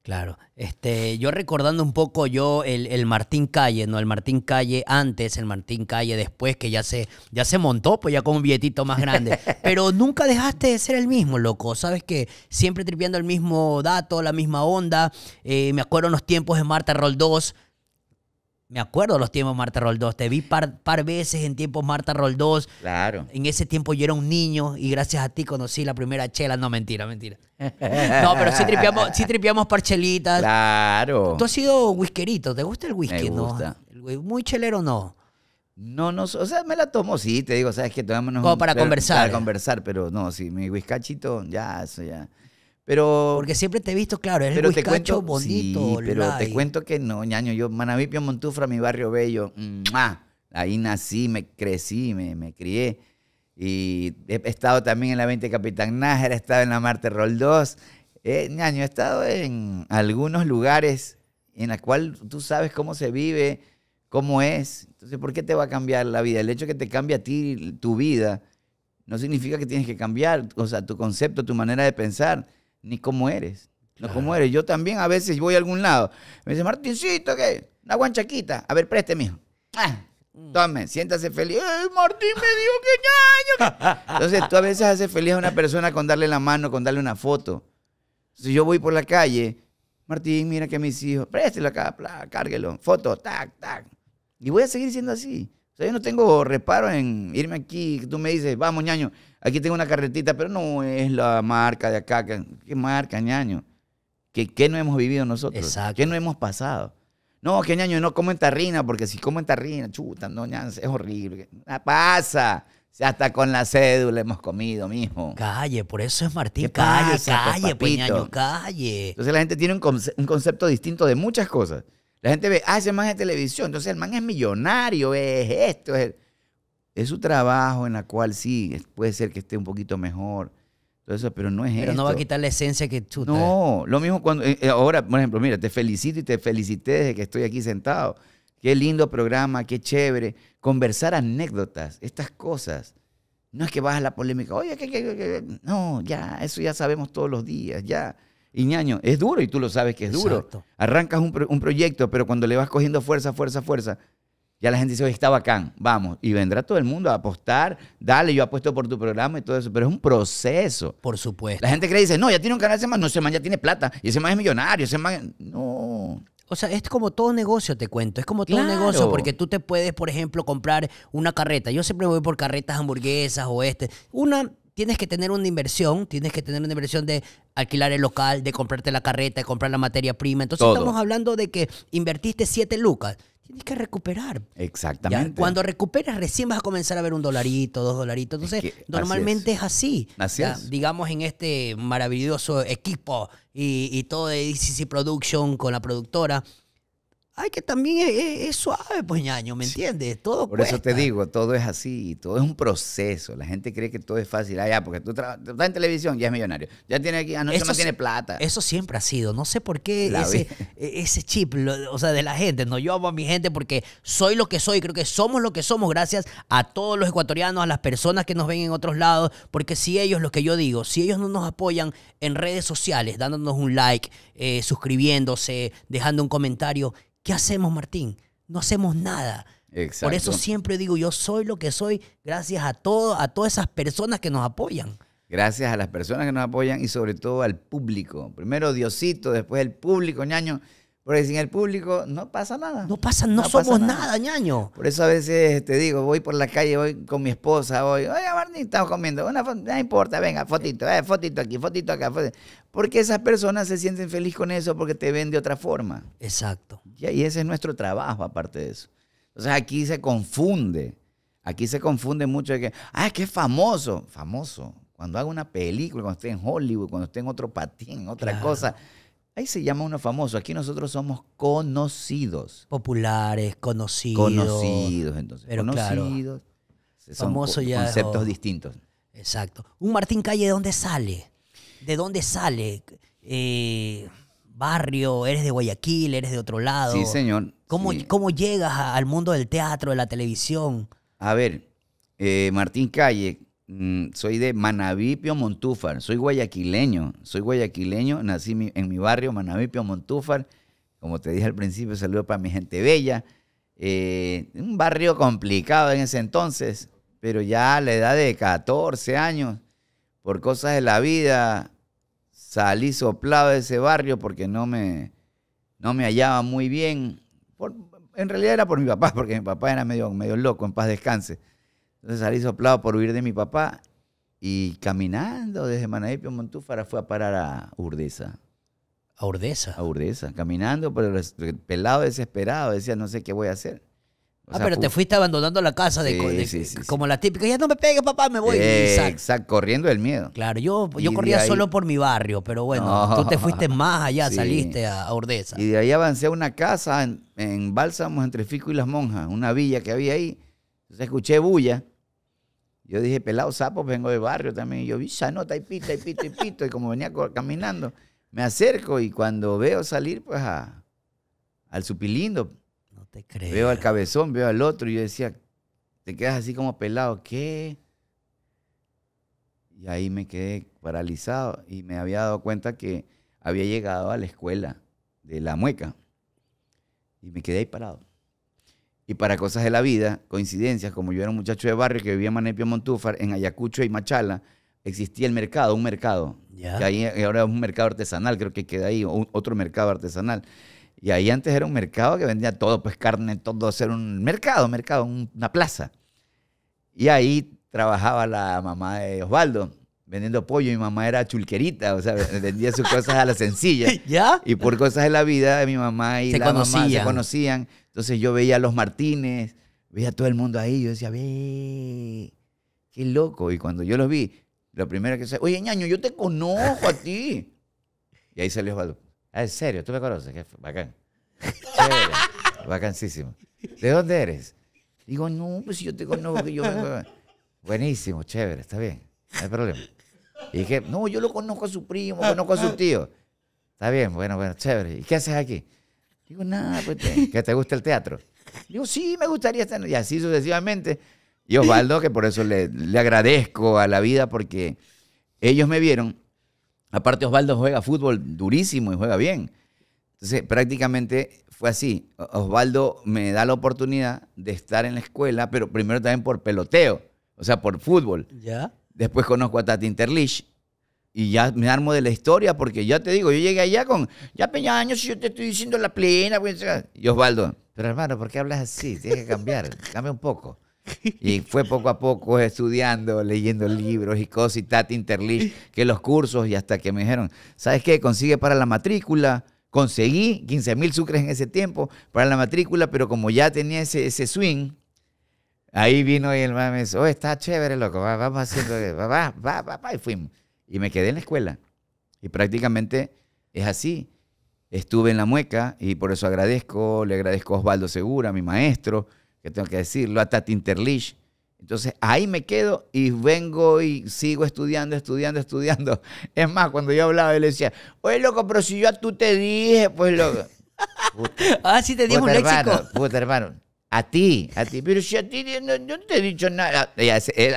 Claro. Este, yo recordando un poco yo el, el, Martín Calle, ¿no? El Martín Calle antes, el Martín Calle después, que ya se, ya se montó, pues ya con un billetito más grande. (laughs) Pero nunca dejaste de ser el mismo, loco. Sabes que siempre tripeando el mismo dato, la misma onda. Eh, me acuerdo en los tiempos de Marta Roldós me acuerdo los tiempos Marta Roldós. Te vi par, par veces en tiempos Marta Roldós. Claro. En ese tiempo yo era un niño y gracias a ti conocí la primera chela. No, mentira, mentira. (laughs) No, pero sí tripiamos sí tripeamos parchelitas. Claro. Tú has sido whiskerito. ¿Te gusta el whisky? Me gusta. ¿No? Muy chelero no. No, no, o sea, me la tomo, sí, te digo, sabes que tomémonos. para conversar. Para conversar, pero no, sí, mi whiskachito, ya, eso ya. Pero, Porque siempre te he visto, claro, eres pero cacho, bonito. pero te cuento que no, ñaño. Yo, Manavipio Montufra, mi barrio bello. Ahí nací, me crecí, me, me, crié. Y he estado también en la 20 Capitán Nájera, he estado en la Marte Roll 2. Eh, ñaño, he estado en algunos lugares en la cual tú sabes cómo se vive, cómo es. Entonces, ¿por qué te va a cambiar la vida? El hecho que te cambie a ti tu vida no significa que tienes que cambiar, o sea, tu concepto, tu manera de pensar ni cómo eres. No cómo eres. Yo también a veces voy a algún lado. Me dice, Martincito, ¿qué? Una guanchaquita. A ver, preste, mijo. Ah, mm. siéntase feliz. Eh, Martín me dijo que ñaño! Entonces tú a veces haces feliz a una persona con darle la mano, con darle una foto. Si yo voy por la calle, Martín, mira que mis hijos, préstelo acá, plá, cárguelo, foto, tac, tac. Y voy a seguir siendo así yo no tengo reparo en irme aquí, tú me dices, vamos, ñaño, aquí tengo una carretita, pero no es la marca de acá. ¿Qué marca, ñaño? ¿Qué, no hemos vivido nosotros? Exacto. ¿Qué no hemos pasado? No, que ñaño, no como en tarrina, porque si como en tarrina, chuta, no, ñaño, es horrible. ¿Qué ah, pasa? hasta con la cédula hemos comido, mijo. Calle, por eso es Martín. Calle, pues, calle, pues, ñaño, calle. Entonces la gente tiene un concepto distinto de muchas cosas. La gente ve, ah, ese man es de televisión, entonces el man es millonario, es esto, es, es su trabajo en la cual sí, puede ser que esté un poquito mejor. Todo eso, pero no es eso. Pero no va a quitar la esencia que tú No, lo mismo cuando, eh, eh, ahora, por ejemplo, mira, te felicito y te felicité desde que estoy aquí sentado. Qué lindo programa, qué chévere. Conversar anécdotas, estas cosas. No es que a la polémica, oye, qué qué que, no, ya, eso ya sabemos todos los días, ya. Iñaño, es duro y tú lo sabes que es duro. Arrancas un, proyecto, pero cuando le vas cogiendo fuerza, fuerza, fuerza, ya la gente dice, está bacán, vamos. Y vendrá todo el mundo a apostar, dale, yo apuesto por tu programa y todo eso, pero es un proceso. Por supuesto. La gente cree dice, no, ya tiene un canal, ese más. no, ese ya tiene plata, y ese más es millonario, ese más... No. O sea, es como todo negocio, te cuento. Es como todo negocio, porque tú te puedes, por ejemplo, comprar una carreta. Yo siempre voy por carretas hamburguesas o este. Una tienes que tener una inversión, tienes que tener una inversión de alquilar el local, de comprarte la carreta, de comprar la materia prima. Entonces estamos hablando de que invertiste 7 lucas. Tienes que recuperar. Exactamente. Cuando recuperas, recién vas a comenzar a ver un dolarito, dos dolaritos. Entonces, normalmente es. así. Así es. Digamos, en este maravilloso equipo y, y todo de DCC Production con la productora, Ay, que también es, suave, pues ñaño, ¿me entiendes? Todo Por eso te digo, todo es así, todo es un proceso. La gente cree que todo es fácil. Ah, porque tú, estás en televisión, ya es millonario. Ya tiene aquí, anoche no, tiene plata. Eso siempre ha sido. No sé por qué e, ese, chip, o sea, de la gente. No, yo amo a mi gente porque soy lo que soy. Creo que somos lo que somos gracias a todos los ecuatorianos, a las personas que nos ven en otros lados. Porque si ellos, lo que yo digo, si ellos no nos apoyan en redes sociales, dándonos un like, eh, suscribiéndose, dejando un comentario, ¿Qué hacemos, Martín? No hacemos nada. Exacto. Por eso siempre digo, yo soy lo que soy gracias a todo, a todas esas personas que nos apoyan. Gracias a las personas que nos apoyan y sobre todo al público. Primero Diosito, después el público, ñaño. Porque sin el público no pasa nada. No pasa, no, somos nada. ñaño. Por eso a veces te digo, voy por la calle, voy con mi esposa, voy, oiga, Barney, estamos comiendo, una foto, no importa, venga, fotito, eh, fotito aquí, fotito acá. Porque esas personas se sienten feliz con eso porque te ven de otra forma. Exacto. Y ese es nuestro trabajo, aparte de eso. O sea, aquí se confunde, aquí se confunde mucho que, ah, es que es famoso, famoso. Cuando hago una película, cuando esté en Hollywood, cuando esté en otro patín, otra cosa Ahí se llama uno famoso. Aquí nosotros somos conocidos. Populares, conocidos. Conocidos, entonces. Pero conocidos. son Conceptos distintos. Exacto. Un Martín Calle, ¿de dónde sale? ¿De dónde sale? Eh, barrio, eres de Guayaquil, eres de otro lado. Sí, señor. ¿Cómo, ¿cómo llegas al mundo del teatro, de la televisión? A ver, eh, Martín Calle Mm, soy de Manavipio, Montúfar, soy guayaquileño, soy guayaquileño, nací en mi barrio Manavipio, Montúfar, como te dije al principio, saludo para mi gente bella, eh, un barrio complicado en ese entonces, pero ya a la edad de 14 años, por cosas de la vida, salí soplado de ese barrio porque no me, no me hallaba muy bien, en realidad era por mi papá, porque mi papá era medio, medio loco, en paz descanse entonces salí soplado por huir de mi papá y caminando desde Manadipio Montúfara fue a parar a Urdesa. ¿A Urdesa? A Urdesa, caminando, pero pelado desesperado, decía, no sé qué voy a hacer. ah, pero te fuiste abandonando la casa de, como la típica, ya no me pegues, papá, me voy. exacto. corriendo el miedo. Claro, yo, yo corría solo por mi barrio, pero bueno, tú te fuiste más allá, (laughs) saliste a, Urdesa. Y de ahí avancé a una casa en, en Bálsamos, entre Fico y Las Monjas, una villa que había ahí, entonces escuché bulla. Yo dije, pelado sapo, pues, vengo de barrio también. Y yo vi nota? y pito, y pito, y pito. Y como venía caminando, me acerco y cuando veo salir, pues al supilindo. No te Veo al cabezón, veo al otro. Y yo decía, te quedas así como pelado, ¿qué? Y ahí me quedé paralizado y me había dado cuenta que había llegado a la escuela de la mueca. Y me quedé ahí parado. Y para cosas de la vida, coincidencias, como yo era un muchacho de barrio que vivía en Manepio Montúfar, en Ayacucho y Machala, existía el mercado, un mercado. ahí ahora es un mercado artesanal, creo que queda ahí, otro mercado artesanal. Y ahí antes era un mercado que vendía todo, pues carne, todo, era un mercado, mercado, una plaza. Y ahí trabajaba la mamá de Osvaldo vendiendo pollo. Mi mamá era chulquerita, o sea, (laughs) vendía sus cosas a la sencilla. (laughs) ¿Ya? Y por cosas de la vida, mi mamá y la mamá se conocían. Entonces yo veía a los Martínez, veía a todo el mundo ahí. Yo decía, ve, qué loco. Y cuando yo los vi, lo primero que se oye, ñaño, yo te conozco a ti. (laughs) Y ahí salió Osvaldo. Ah, en serio, tú me conoces, jefe. Bacán. Chévere. Bacancísimo. ¿De dónde eres? Digo, no, pues yo te conozco. Que yo Buenísimo, chévere, está bien. No hay problema. Y dije, no, yo lo conozco a su primo, conozco a su ah, ah. tío. Está bien, bueno, bueno, chévere. ¿Y qué haces aquí? Digo, nada, pues, que te gusta el teatro. Digo, sí, me gustaría estar. Y así sucesivamente. Y Osvaldo, que por eso le, le agradezco a la vida, porque ellos me vieron. Aparte, Osvaldo juega fútbol durísimo y juega bien. Entonces, prácticamente fue así. Osvaldo me da la oportunidad de estar en la escuela, pero primero también por peloteo, o sea, por fútbol. ¿Ya? Después conozco a Tati Interlich y ya me armo de la historia porque ya te digo, yo llegué allá con, ya y yo te estoy diciendo la plena. y Osvaldo, pero hermano, ¿por qué hablas así? Tienes que cambiar, cambia (laughs) un poco. Y fue poco a poco estudiando, leyendo libros y cosas y Tati Interlich, que los cursos y hasta que me dijeron, ¿sabes qué? Consigue para la matrícula. Conseguí 15 mil sucres en ese tiempo para la matrícula, pero como ya tenía ese, ese swing, Ahí vino y el mamá me dice, oh, está chévere, loco, vamos haciendo, va, va, va, y fuimos. Y me quedé en la escuela. Y prácticamente es así. Estuve en la mueca y por eso agradezco, le agradezco a Osvaldo Segura, mi maestro, que tengo que decirlo, a Tati Interlich. Entonces ahí me quedo y vengo y sigo estudiando, estudiando, estudiando. (laughs) Es más, cuando yo hablaba, él decía, oye, loco, pero si yo a tú te dije, pues loco. (laughs) ah, sí te dije un hermano, Puta hermano. A ti, a ti. Pero si a ti eh, no, te he dicho nada.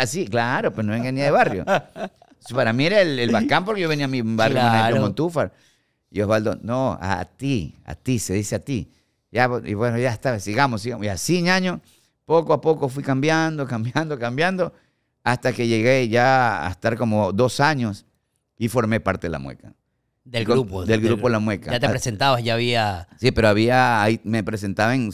así, claro, pues no venía de barrio. Para mí era el, bacán porque yo venía a mi barrio claro. Montúfar. Y Osvaldo, no, a ti, a ti, se dice a ti. Ya, y bueno, ya está, sigamos, sigamos. Y así, ñaño, poco a poco fui cambiando, (laughs) cambiando, cambiando, hasta que llegué ya a estar como dos años y formé parte de la mueca. Del grupo. Del, grupo La Mueca. Ya te ah. presentabas, ya había... Sí, pero había... Me presentaba en,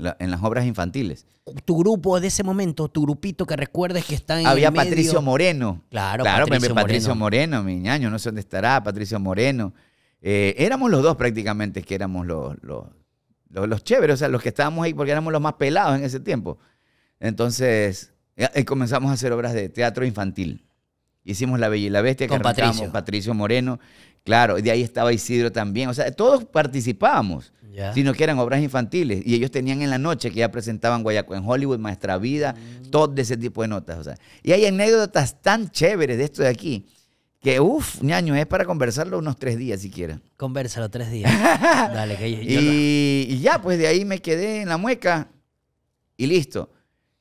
las obras infantiles. Tu grupo de ese momento, tu grupito que recuerdes que está en Había Patricio Moreno. Claro, claro Patricio, Moreno. Patricio Moreno, mi ñaño, no sé dónde estará, Patricio Moreno. Eh, éramos los dos prácticamente que éramos los, los, los, chéveres, o sea, los que estábamos ahí porque éramos los más pelados en ese tiempo. Entonces, eh, comenzamos a hacer obras de teatro infantil. Hicimos La Bella y la Bestia, que con Patricio. Patricio Moreno. Claro, de ahí estaba Isidro también. O sea, todos participábamos. Sino que eran obras infantiles. Y ellos tenían en la noche que ya presentaban Guayaco en Hollywood, Maestra Vida, mm. todo de ese tipo de notas. O sea, y hay anécdotas tan chéveres de esto de aquí que uff, ñaño, es para conversarlo unos tres días si siquiera. Conversarlo tres días. (laughs) Dale, y, ya, pues de ahí me quedé en la mueca y listo.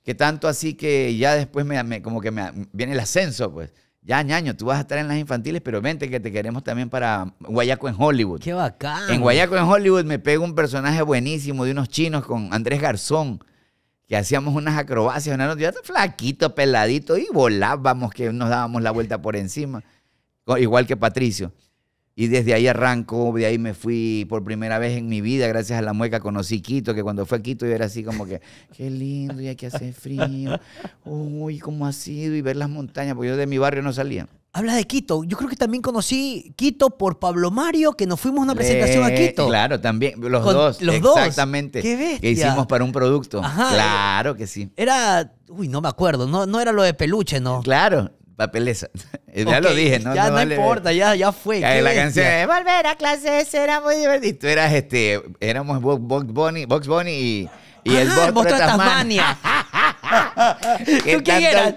Que tanto así que ya después me como que me, viene el ascenso, pues. Ya, ñaño, tú vas a estar en las infantiles, pero vente que te queremos también para Guayaco en Hollywood. ¡Qué bacán! En Guayaco en Hollywood me pego un personaje buenísimo de unos chinos con Andrés Garzón, que hacíamos unas acrobacias, una noche, flaquito, peladito, y volábamos, que nos dábamos la vuelta por encima, igual que Patricio. Y desde ahí arranco, de ahí me fui por primera vez en mi vida, gracias a la mueca, conocí Quito, que cuando fue a Quito yo era así como que, qué lindo, y aquí hace frío, uy, cómo ha sido, y ver las montañas, porque yo de mi barrio no salía. Habla de Quito, yo creo que también conocí Quito por Pablo Mario, que nos fuimos a una eh, presentación a Quito. Claro, también, los dos. Los exactamente, dos. Qué Que hicimos para un producto. claro que sí. Era, uy, no me acuerdo, no, no era lo de peluche, ¿no? Claro, papeleza. (laughs) Ya lo dije, ¿no? Ya no, importa, ya, ya fue. la canción de Volver a clases era muy divertido. Tú eras este, éramos Box Bunny, Box Bunny y, y el Box (laughs) (laughs) ¿Tú quién eras?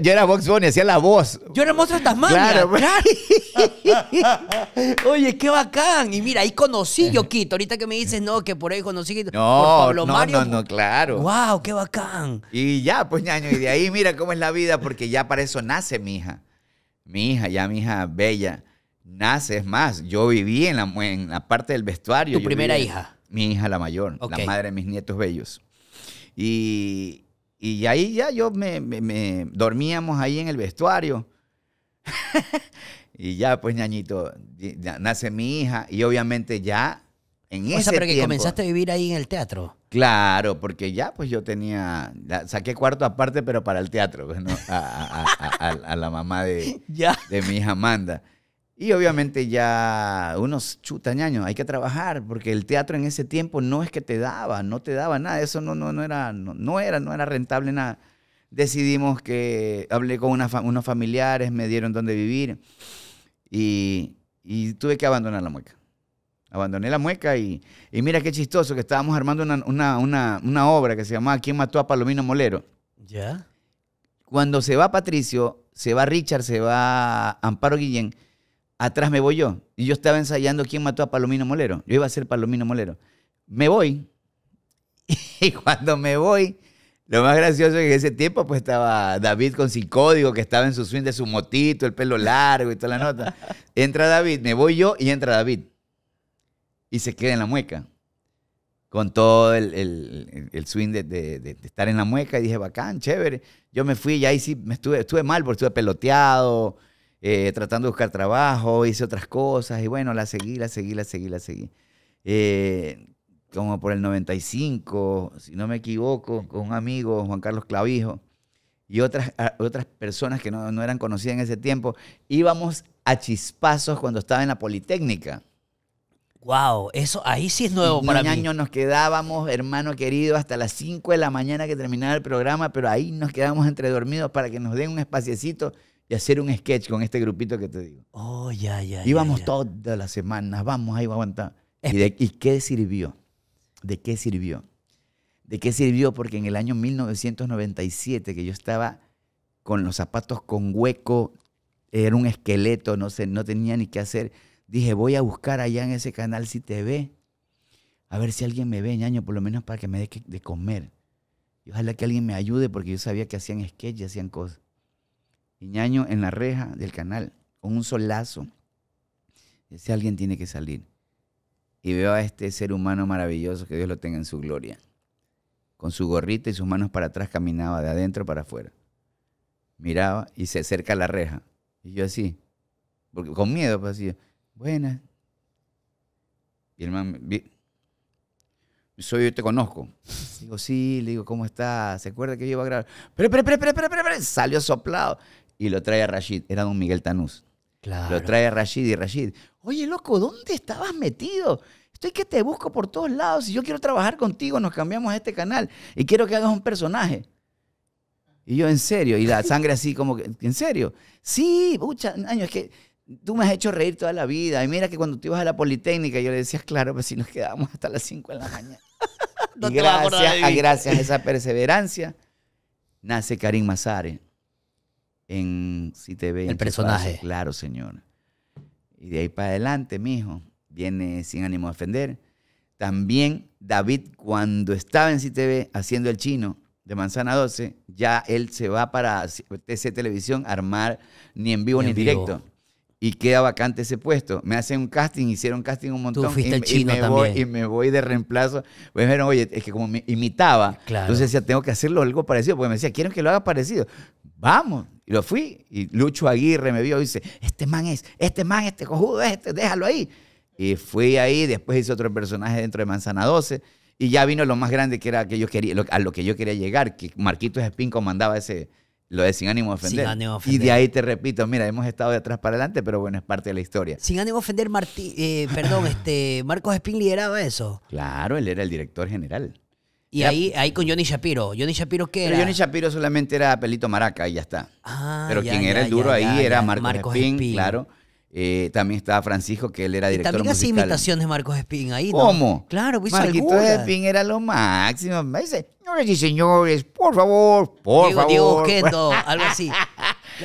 Yo era Vox Bunny, hacía la voz. Yo era Monstruo Tasmania. Claro. claro. (laughs) Oye, qué bacán. Y mira, ahí conocí yo, Yoquito. Ahorita que me dices, no, que por ahí conocí Quito. No, Pablo no, Mario. no, no, claro. Wow, qué bacán. Y ya, pues, ñaño, y de ahí mira cómo es la vida, porque ya para eso nace mi hija. Mi hija, ya mi hija bella, nace. Es más, yo viví en la, en la parte del vestuario. ¿Tu primera hija? Mi hija, la mayor, la madre de mis nietos bellos. Y, y ahí ya yo me, dormíamos ahí en el vestuario. (laughs) y ya, pues, ñañito, nace mi hija y obviamente ya en o ese sea, que comenzaste a vivir ahí en el teatro. Claro, porque ya pues yo tenía, saqué cuarto aparte, pero para el teatro, pues, a, la mamá de, (laughs) de mi hija Amanda. Y obviamente ya unos chutañaños, hay que trabajar, porque el teatro en ese tiempo no es que te daba, no te daba nada, eso no, no, no, era, no, era, no era rentable nada. Decidimos que hablé con unos familiares, me dieron dónde vivir y, tuve que abandonar la mueca. Abandoné la mueca y, mira qué chistoso que estábamos armando una, obra que se llamaba ¿Quién mató a Palomino Molero? Ya. Cuando se va Patricio, se va Richard, se va Amparo Guillén atrás me voy yo. Y yo estaba ensayando quién mató a Palomino Molero. Yo iba a ser Palomino Molero. Me voy. (laughs) Y cuando me voy, lo más gracioso es que en ese tiempo pues estaba David con sin código, que estaba en su swing de su motito, el pelo largo y toda la nota. Entra David, me voy yo y entra David. Y se queda en la mueca. Con todo el, swing de, estar en la mueca. Y dije, bacán, chévere. Yo me fui y ahí sí me estuve, estuve mal porque estuve peloteado eh, tratando de buscar trabajo, hice otras cosas y bueno, la seguí, la seguí, la seguí, la seguí. Eh, como por el 95, si no me equivoco, con un amigo, Juan Carlos Clavijo, y otras, otras personas que no, eran conocidas en ese tiempo, íbamos a chispazos cuando estaba en la Politécnica. Wow, eso ahí sí es nuevo para mí. año nos quedábamos, hermano querido, hasta las 5 de la mañana que terminaba el programa, pero ahí nos quedábamos entre dormidos para que nos den un espaciecito y hacer un sketch con este grupito que te digo. Oh, ya, ya. Íbamos todas las semanas, vamos, ahí va a aguantar. ¿Y, qué sirvió? ¿De qué sirvió? ¿De qué sirvió? Porque en el año 1997, que yo estaba con los zapatos con hueco, era un esqueleto, no, sé, no tenía ni qué hacer, dije, voy a buscar allá en ese canal si te ve. A ver si alguien me ve, en año, por lo menos para que me dé de comer. Y ojalá que alguien me ayude porque yo sabía que hacían sketch hacían cosas. Iñaño en la reja del canal, con un solazo. Ese alguien tiene que salir. Y veo a este ser humano maravilloso, que Dios lo tenga en su gloria. Con su gorrita y sus manos para atrás caminaba de adentro para afuera. Miraba y se acerca a la reja. Y yo así, porque con miedo, pues así, buenas. Y el man, soy yo te conozco. Digo, sí, le digo, ¿cómo está ¿Se acuerda que yo iba a grabar? Pero, pero, pero, pero, pero, pero, salió soplado y lo trae a Rashid. Era don Miguel Tanús. Lo trae a Rashid y Rashid. Oye, loco, ¿dónde estabas metido? Estoy que te busco por todos lados. y yo quiero trabajar contigo, nos cambiamos a este canal y quiero que hagas un personaje. Y yo, en serio, y la (laughs) sangre así como ¿en serio? Sí, pucha, años, es que tú me has hecho reír toda la vida. Y mira que cuando tú ibas a la Politécnica, yo le decía, claro, pues si nos quedamos hasta las 5 de la mañana. (laughs) y gracias, gracias a esa perseverancia, nace Karim Mazare en si te El personaje. Claro, señor Y de ahí para adelante, mijo, viene sin ánimo de defender También David, cuando estaba en CTV haciendo el chino de Manzana 12, ya él se va para TC Televisión armar ni en vivo ni, en directo. Y queda vacante ese puesto. Me hacen un casting, hicieron casting un montón. Tú y, el chino me Voy, y me voy de reemplazo. Pues me dijeron, oye, es que como me imitaba, entonces decía, tengo que hacerlo algo parecido. Porque me decía, quieren que lo haga parecido vamos. Y lo fui. Y Lucho Aguirre me vio y dice, este man es, este man, este cojudo es, este, déjalo ahí. Y fui ahí, después hice otro personaje dentro de Manzana 12. Y ya vino lo más grande que era que yo quería, a lo que yo quería llegar, que Marquitos Espín comandaba ese, lo de sin ánimo de ofender. Y de ahí te repito, mira, hemos estado de atrás para adelante, pero bueno, es parte de la historia. Sin ánimo de ofender, eh, perdón, (laughs) este, Marcos Espín lideraba eso. Claro, él era el director general. Y ahí, ahí con Johnny Shapiro. ¿Johnny Shapiro qué era? Johnny Shapiro solamente era Pelito Maraca y ya está. Ah, pero quien era el duro ahí era Marcos, Espín, claro. Eh, también estaba Francisco, que él era director y también hacía imitaciones Marcos Espín ahí, ¿no? ¿Cómo? Claro, pues Espín era lo máximo. Me dice, señores señores, por favor, por favor. Diego (laughs) algo así.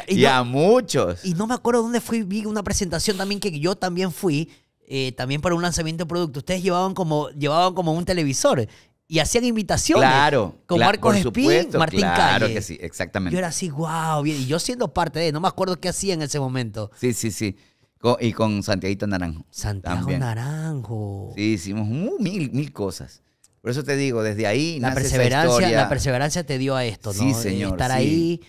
Y, a muchos. Y no me acuerdo dónde fui, vi una presentación también que yo también fui, eh, también para un lanzamiento de producto. Ustedes llevaban como, llevaban como un televisor y hacían invitaciones. Claro. Con Marcos Espín, Martín claro que sí, exactamente. Yo era así, wow, Y yo siendo parte de, no me acuerdo qué hacía en ese momento. Sí, sí, sí. y con Santiaguito Naranjo. Santiago Naranjo. Sí, hicimos mil, mil cosas. Por eso te digo, desde ahí la perseverancia, La perseverancia te dio a esto, ¿no? Sí, eh, señor. Estar ahí.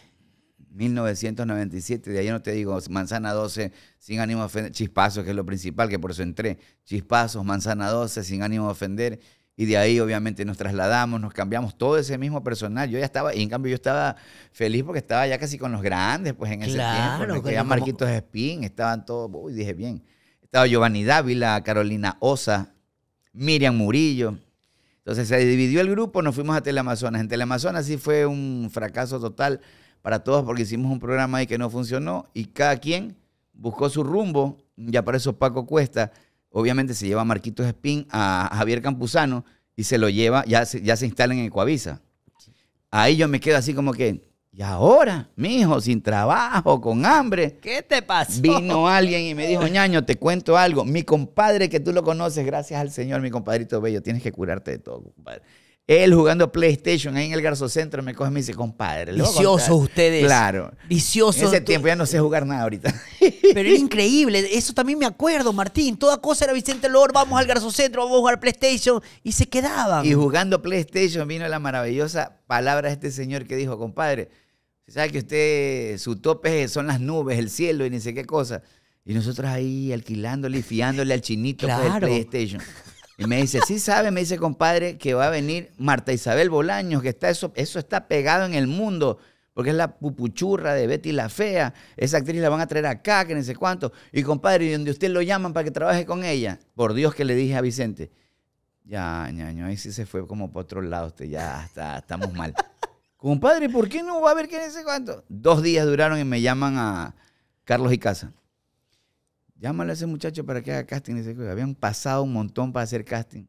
1997, de ahí no te digo, Manzana 12, sin ánimo de ofender, Chispazos, que es lo principal, que por eso entré. Chispazos, Manzana 12, sin ánimo de ofender y de ahí, obviamente, nos trasladamos, nos cambiamos todo ese mismo personal. Yo ya estaba, y en cambio, yo estaba feliz porque estaba ya casi con los grandes, pues en ese tiempo. ya Marquitos Espín, estaban todos, uy, dije bien. Estaba Giovanni Dávila, Carolina Osa, Miriam Murillo. Entonces se dividió el grupo, nos fuimos a Teleamazonas. En Teleamazonas sí fue un fracaso total para todos porque hicimos un programa ahí que no funcionó y cada quien buscó su rumbo. Ya para eso Paco Cuesta obviamente se lleva Marquitos Espín, a Javier Campuzano, y se lo lleva, ya se, ya se instalan en Ecuavisa. Ahí yo me quedo así como que, y ahora, mijo, sin trabajo, con hambre. ¿Qué te pasó? Vino alguien y me dijo, (laughs) ñaño, te cuento algo. Mi compadre que tú lo conoces, gracias al Señor, mi compadrito bello, tienes que curarte de todo, compadre. Él jugando PlayStation ahí en el Garzo Centro me coge y me dice, compadre. Viciosos ustedes. Claro. Viciosos. ese tiempo ya no sé jugar nada ahorita. (laughs) Pero era increíble. Eso también me acuerdo, Martín. Toda cosa era Vicente Lor, vamos al Garzo Centro, vamos a jugar PlayStation. Y se quedaban. Y jugando PlayStation vino la maravillosa palabra de este señor que dijo, compadre, sabe que usted, su tope son las nubes, el cielo y ni sé qué cosa. Y nosotros ahí alquilándole y fiándole al chinito pues, claro. el PlayStation. Y me dice, sí sabe, me dice compadre, que va a venir Marta Isabel Bolaños, que está eso, eso está pegado en el mundo, porque es la pupuchurra de Betty la Fea. Esa actriz la van a traer acá, que no sé cuánto. Y compadre, ¿y donde usted lo llaman para que trabaje con ella? Por Dios que le dije a Vicente. Ya, ñaño, ahí sí se fue como para otro lado usted, ya está, estamos mal. (laughs) compadre, ¿por qué no va a ver que no sé cuánto? Dos días duraron y me llaman a Carlos y Casa. Llámale a ese muchacho para que haga casting. Dice habían pasado un montón para hacer casting.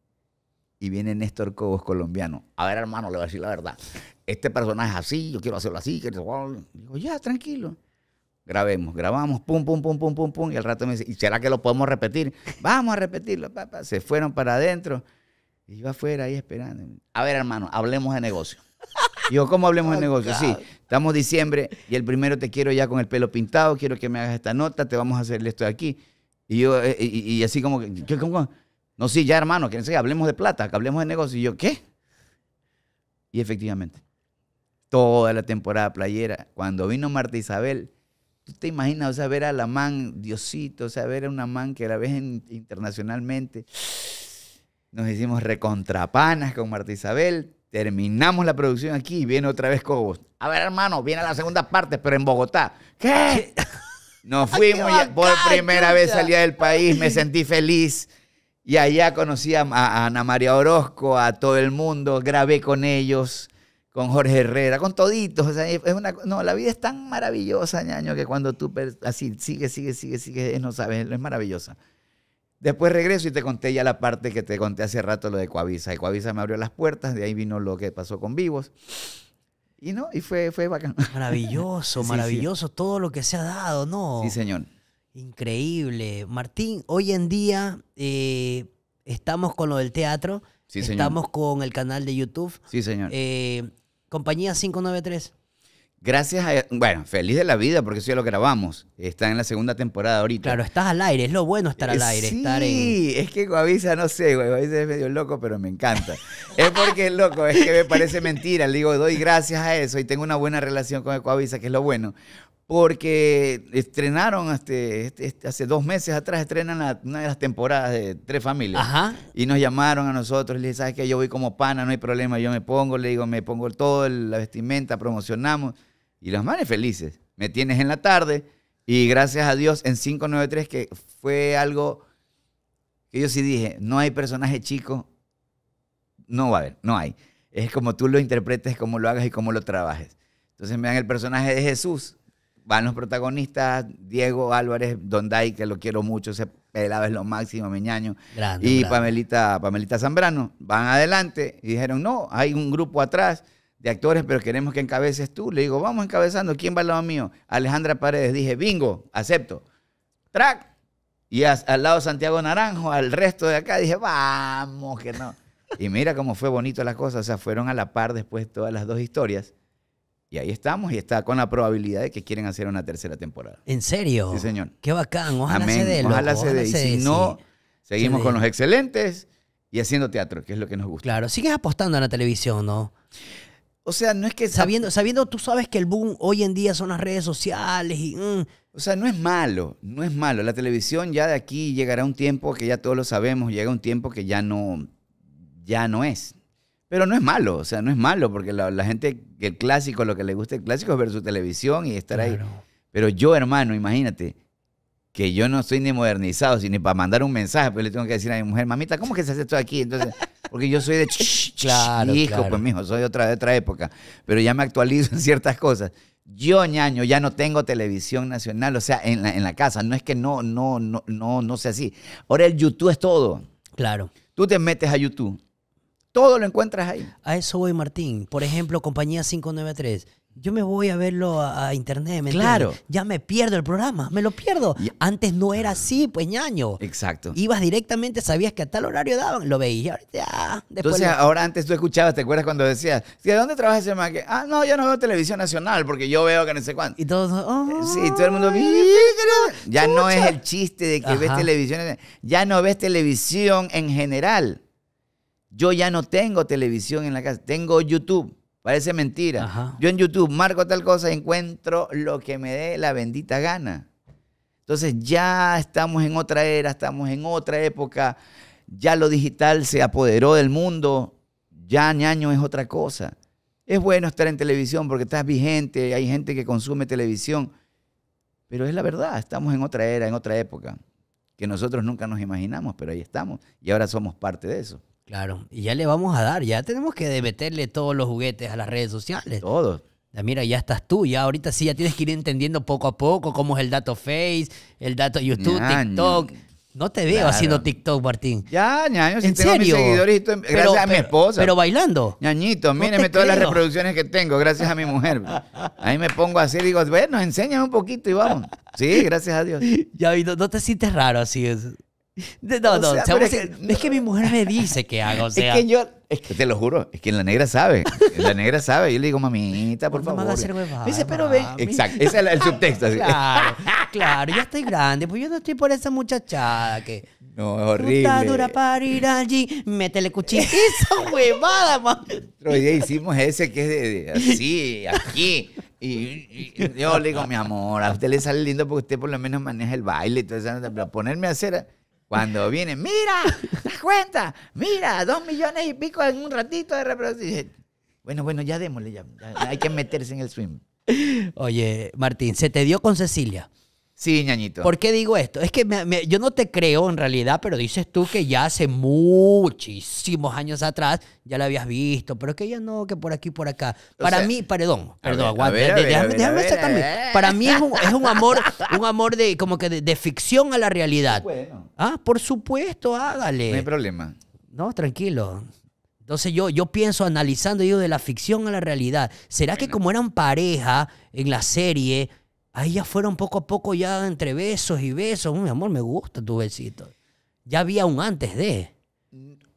Y viene Néstor Cobos, colombiano. A ver, hermano, le voy a decir la verdad. Este personaje es así, yo quiero hacerlo así. Digo, ya, tranquilo. Grabemos, grabamos, pum, pum, pum, pum, pum, pum. Y al rato me dice, ¿y será que lo podemos repetir? Vamos a repetirlo, papá. Se fueron para adentro. Y va afuera ahí esperando. A ver, hermano, hablemos de negocio yo ¿cómo hablemos de oh, negocio? Sí, estamos diciembre y el primero te quiero ya con el pelo pintado, quiero que me hagas esta nota, te vamos a hacer esto de aquí. Y yo, eh, y, así como, que, ¿cómo? No, sí, ya hermano, que hablemos de plata, que hablemos de negocio. Y yo, ¿qué? Y efectivamente, toda la temporada playera, cuando vino Marta Isabel, tú te imaginas, o sea, ver a la man, Diosito, o sea, ver a una man que la ves internacionalmente. Nos hicimos recontrapanas con Marta Isabel. Terminamos la producción aquí y viene otra vez Cobos. A ver, hermano, viene la segunda parte, pero en Bogotá. ¿Qué? (laughs) Nos fuimos por primera vez salía del país, me sentí feliz. Y allá conocí a, Ana María Orozco, a todo el mundo, grabé con ellos, con Jorge Herrera, con toditos. es una, no, la vida es tan maravillosa, ñaño, que cuando tú así sigue, sigue, sigue, sigue, no sabes, es maravillosa. Después regreso y te conté ya la parte que te conté hace rato, lo de Coavisa. Y Coavisa me abrió las puertas, de ahí vino lo que pasó con Vivos. Y no, y fue, fue bacán. (laughs) Maravilloso, (laughs) maravilloso todo lo que se ha dado, ¿no? Sí, señor. Increíble. Martín, hoy en día eh, estamos con lo del teatro. Sí, señor. Estamos con el canal de YouTube. Sí, señor. Eh, compañía 593. Gracias a. Bueno, feliz de la vida porque eso ya lo grabamos. Está en la segunda temporada ahorita. Claro, estás al aire, es lo bueno estar al eh, aire. Sí, es que Guavisa, no sé, güey, es medio loco, pero me encanta. (laughs) es porque es loco, es que me parece mentira. Le digo, doy gracias a eso y tengo una buena relación con Guavisa, que es lo bueno. Porque estrenaron hace, este, hace dos meses atrás, estrenan una de las temporadas de Tres Familias. Y nos llamaron a nosotros, le dije, ¿sabes qué? Yo voy como pana, no hay problema, yo me pongo, le digo, me pongo todo, la vestimenta, promocionamos. Y los manes felices. Me tienes en la tarde. Y gracias a Dios en 593, que fue algo que yo sí dije, no hay personaje chico, no va a haber, no hay. Es como tú lo interpretes, como lo hagas y cómo lo trabajes. Entonces me dan el personaje de Jesús, van los protagonistas, Diego Álvarez, Donday, que lo quiero mucho, se pelado es lo máximo, Meñaño, y Pamelita, Pamelita Zambrano, van adelante y dijeron, no, hay un grupo atrás de actores, pero queremos que encabeces tú. Le digo, vamos encabezando. ¿Quién va al lado mío? Alejandra Paredes. Dije, bingo, acepto. Track. Y al lado Santiago Naranjo, al resto de acá, dije, vamos, que no. (laughs) Y mira cómo fue bonito la cosa O sea, fueron a la par después todas las dos historias. Y ahí estamos y está con la probabilidad de que quieren hacer una tercera temporada. ¿En serio? Sí, señor. Qué bacán. Ojalá se dé. Y si no, seguimos con los excelentes y haciendo teatro, que es lo que nos gusta. Claro, sigues apostando a la televisión, ¿no? O sea, no es que... Sabiendo, sabiendo tú sabes que el boom hoy en día son las redes sociales y... Mm. O sea, no es malo, no es malo. La televisión ya de aquí llegará un tiempo que ya todos lo sabemos, llega un tiempo que ya no, ya no es. Pero no es malo, o sea, no es malo, porque la, gente, el clásico, lo que le gusta el clásico es ver su televisión y estar ahí. Pero yo, hermano, imagínate, que yo no soy ni modernizado, ni para mandar un mensaje, pero pues, le tengo que decir a mi mujer, mamita, ¿cómo que se hace esto aquí? Entonces, (laughs) porque yo soy de claro, hijo, pues, claro. pues mijo, soy otra, de otra época, pero ya me actualizo en ciertas cosas. Yo, ñaño, ya no tengo televisión nacional, o sea, en la, en la casa. No es que no, no, no, no, no sea así. Ahora el YouTube es todo. Claro. Tú te metes a YouTube. Todo lo encuentras ahí. A eso voy, Martín. Por ejemplo, compañía 593 yo me voy a verlo a, internet, ¿me Claro. Ya me pierdo el programa, me lo pierdo. Antes no era así, pues ñaño. Exacto. Ibas directamente, sabías que a tal horario daban, lo veías. Entonces, ahora antes tú escuchabas, ¿te acuerdas cuando decías, ¿de dónde trabajas ese Ah, no, yo no veo televisión nacional porque yo veo que no sé cuánto. Y todos, oh, eh, Sí, todo el mundo, ya no es el chiste de que ves televisión, ya no ves televisión en general. Yo ya no tengo televisión en la casa, tengo YouTube. Parece mentira. Yo en YouTube marco tal cosa y encuentro lo que me dé la bendita gana. Entonces ya estamos en otra era, estamos en otra época, ya lo digital se apoderó del mundo, ya ñaño es otra cosa. Es bueno estar en televisión porque estás vigente, hay gente que consume televisión, pero es la verdad, estamos en otra era, en otra época, que nosotros nunca nos imaginamos, pero ahí estamos y ahora somos parte de eso. Claro, y ya le vamos a dar, ya tenemos que meterle todos los juguetes a las redes sociales. Todos. Mira, ya estás tú, ya ahorita sí, ya tienes que ir entendiendo poco a poco cómo es el dato Face, el dato YouTube, TikTok. No te veo haciendo TikTok, Martín. Ya, ñaño, ¿En tengo serio? Em, gracias a mi esposa. Pero bailando. Ñañito, mírenme todas las reproducciones que tengo, gracias a mi mujer. Ahí me pongo así, digo, bueno, enséñame un poquito y vamos. Sí, gracias a Dios. (laughs) Ya, no, no te sientes raro así. No, no, es, que, es, que, mi mujer me dice que hago, o sea. (laughs) Es que yo, te lo juro, es que la negra sabe, la negra sabe. Yo le digo, mamita, por favor. Me hacer dice, pero ve. Exacto, ese es el (laughs) subtexto. Claro, (laughs) claro, ya estoy grande, pues yo no estoy por esa muchachada que... No, es horrible. Puta dura para ir allí, métele cuchillo. Esa huevada, man. Otro día hicimos ese que es de, así, aquí. Y, yo le digo, mi amor, a usted le sale lindo porque usted por lo menos maneja el baile y todo eso. Pero ponerme a hacer cuando viene, mira, das cuenta, mira, dos millones y pico en un ratito de reproducción. Bueno, bueno, ya démosle, ya hay que meterse en el swim. Oye, Martín, ¿se te dio con Cecilia? Sí, ñañito. ¿Por qué digo esto? Es que me, yo no te creo en realidad, pero dices tú que ya hace muchísimos años atrás ya la habías visto, pero que ella no, que por aquí, por acá. Para mí, perdón, perdón, aguante, déjame sacarme. Para mí es un, amor, (laughs) un amor de como que de, ficción a la realidad. Ah, por supuesto, hágale. No hay problema. No, tranquilo. Entonces yo, yo pienso analizando, yo de la ficción a la realidad. ¿Será que como eran pareja en la serie, Ahí ya fueron poco a poco ya entre besos y besos. mi amor, me gusta tu besito. Ya había un antes de.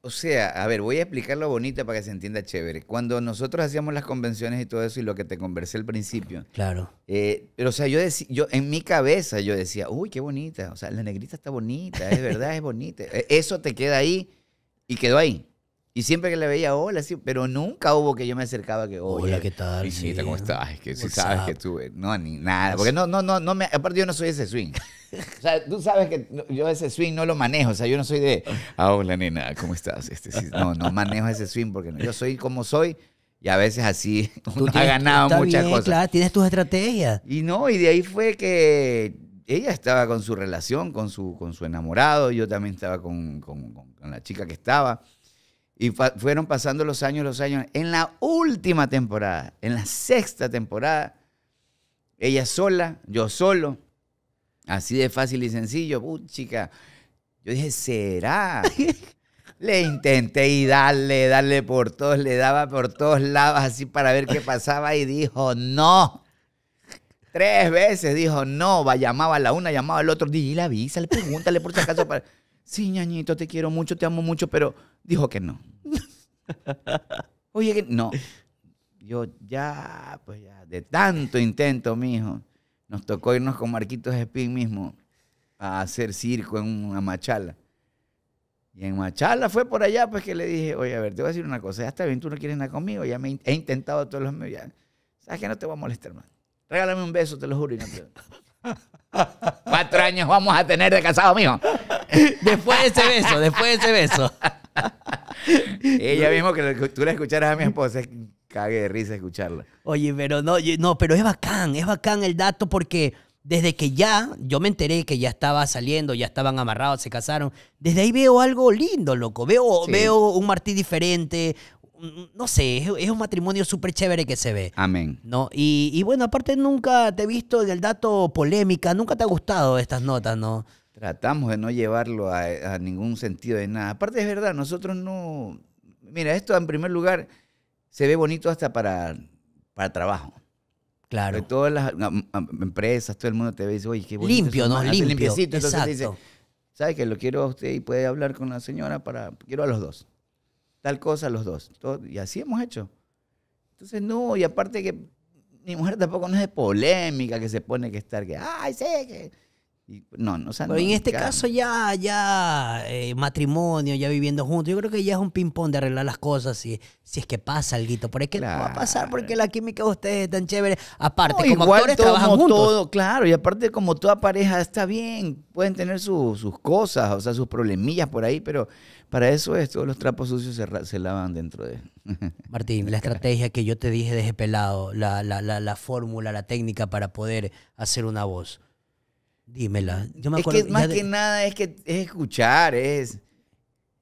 O sea, a ver, voy a explicarlo bonita para que se entienda chévere. Cuando nosotros hacíamos las convenciones y todo eso y lo que te conversé al principio. Claro. Eh, pero, o sea, yo, yo en mi cabeza yo decía, uy, qué bonita. O sea, la negrita está bonita, es verdad, es bonita. (laughs) E-, eso te queda ahí y quedó ahí. Y siempre que le veía hola, sí, pero nunca hubo que yo me acercaba que hola. ¿qué tal? ¿cómo estás? Es que si sabes que tú. Eh, no, ni nada. Porque no, no, no, no me. Aparte, yo no soy ese swing. o sea, tú sabes que yo ese swing no lo manejo. O sea, yo no soy de. Ah, hola, nena, ¿cómo estás? Este, no, no manejo ese swing porque yo soy como soy. Y a veces así (laughs) ha ganado muchas bien, cosas. Claro, tienes tus estrategias. Y no, y de ahí fue que ella estaba con su relación, con su, con su enamorado. Yo también estaba con, con la chica que estaba. Y fueron pasando los años, los años. En la última temporada, en la sexta temporada, ella sola, yo solo, así de fácil y sencillo, chica. Yo dije, ¿será? (laughs) Le intenté y darle, darle por todos, le daba por todos lados así para ver qué pasaba y dijo, no. Tres veces dijo, no, va, llamaba a la una, llamaba al otro, avisa, le pregúntale por si acaso. Para sí, ñañito, te quiero mucho, te amo mucho, pero dijo que no. (laughs) Oye, que no. Yo ya, pues ya, de tanto intento, mijo, nos tocó irnos con Marquitos Espín mismo a hacer circo en una machala. Y en Machala fue por allá, pues que le dije, oye, a ver, te voy a decir una cosa, ya está bien, tú no quieres nada conmigo, ya me he intentado todos los medios, sabes que no te voy a molestar más. Regálame un beso, te lo juro. (laughs) Cuatro años vamos a tener de casado, mijo. (laughs) Después de ese beso, después de ese beso. (laughs) Ella mismo que tú la escucharas a mi esposa, es cague de risa escucharla. Oye, pero no, no, pero es bacán, es bacán el dato porque desde que ya, yo me enteré que ya estaba saliendo, ya estaban amarrados, se casaron, desde ahí veo algo lindo, loco. Veo, veo un Martí diferente, no sé, es, un matrimonio súper chévere que se ve. Amén. ¿no? Y, bueno, aparte nunca te he visto del dato polémica, nunca te ha gustado estas notas, ¿no? Tratamos de no llevarlo a, ningún sentido de nada. Aparte es verdad, nosotros no... Mira, esto en primer lugar se ve bonito hasta para, para trabajo. Claro. Porque todas las empresas, todo el mundo te ve y dice, oye, qué bonito. Limpio, ¿no? Limpio. Limpiecito. Entonces ¿sabes que lo quiero a usted y puede hablar con la señora para... Quiero a los dos tal cosa los dos. y así hemos hecho. Entonces, no, y aparte que mi mujer tampoco no es de polémica que se pone que estar que, ay, sí, que... no, no, o sea, Pero en este caso ya, ya eh, matrimonio, ya viviendo juntos, yo creo que ya es un ping-pong de arreglar las cosas si, si es que pasa algo. Por es que va a pasar porque la química de ustedes es tan chévere. Aparte, como todo, trabajan juntos. claro, y aparte como toda pareja está bien, pueden tener sus cosas, o sea, sus problemillas por ahí, pero para eso es, todos los trapos sucios se, lavan dentro de... (laughs) Martín, la estrategia que yo te dije de pelado, la, la, la, fórmula, la técnica para poder hacer una voz. Dímela. Yo me es que más que nada es que es escuchar, es...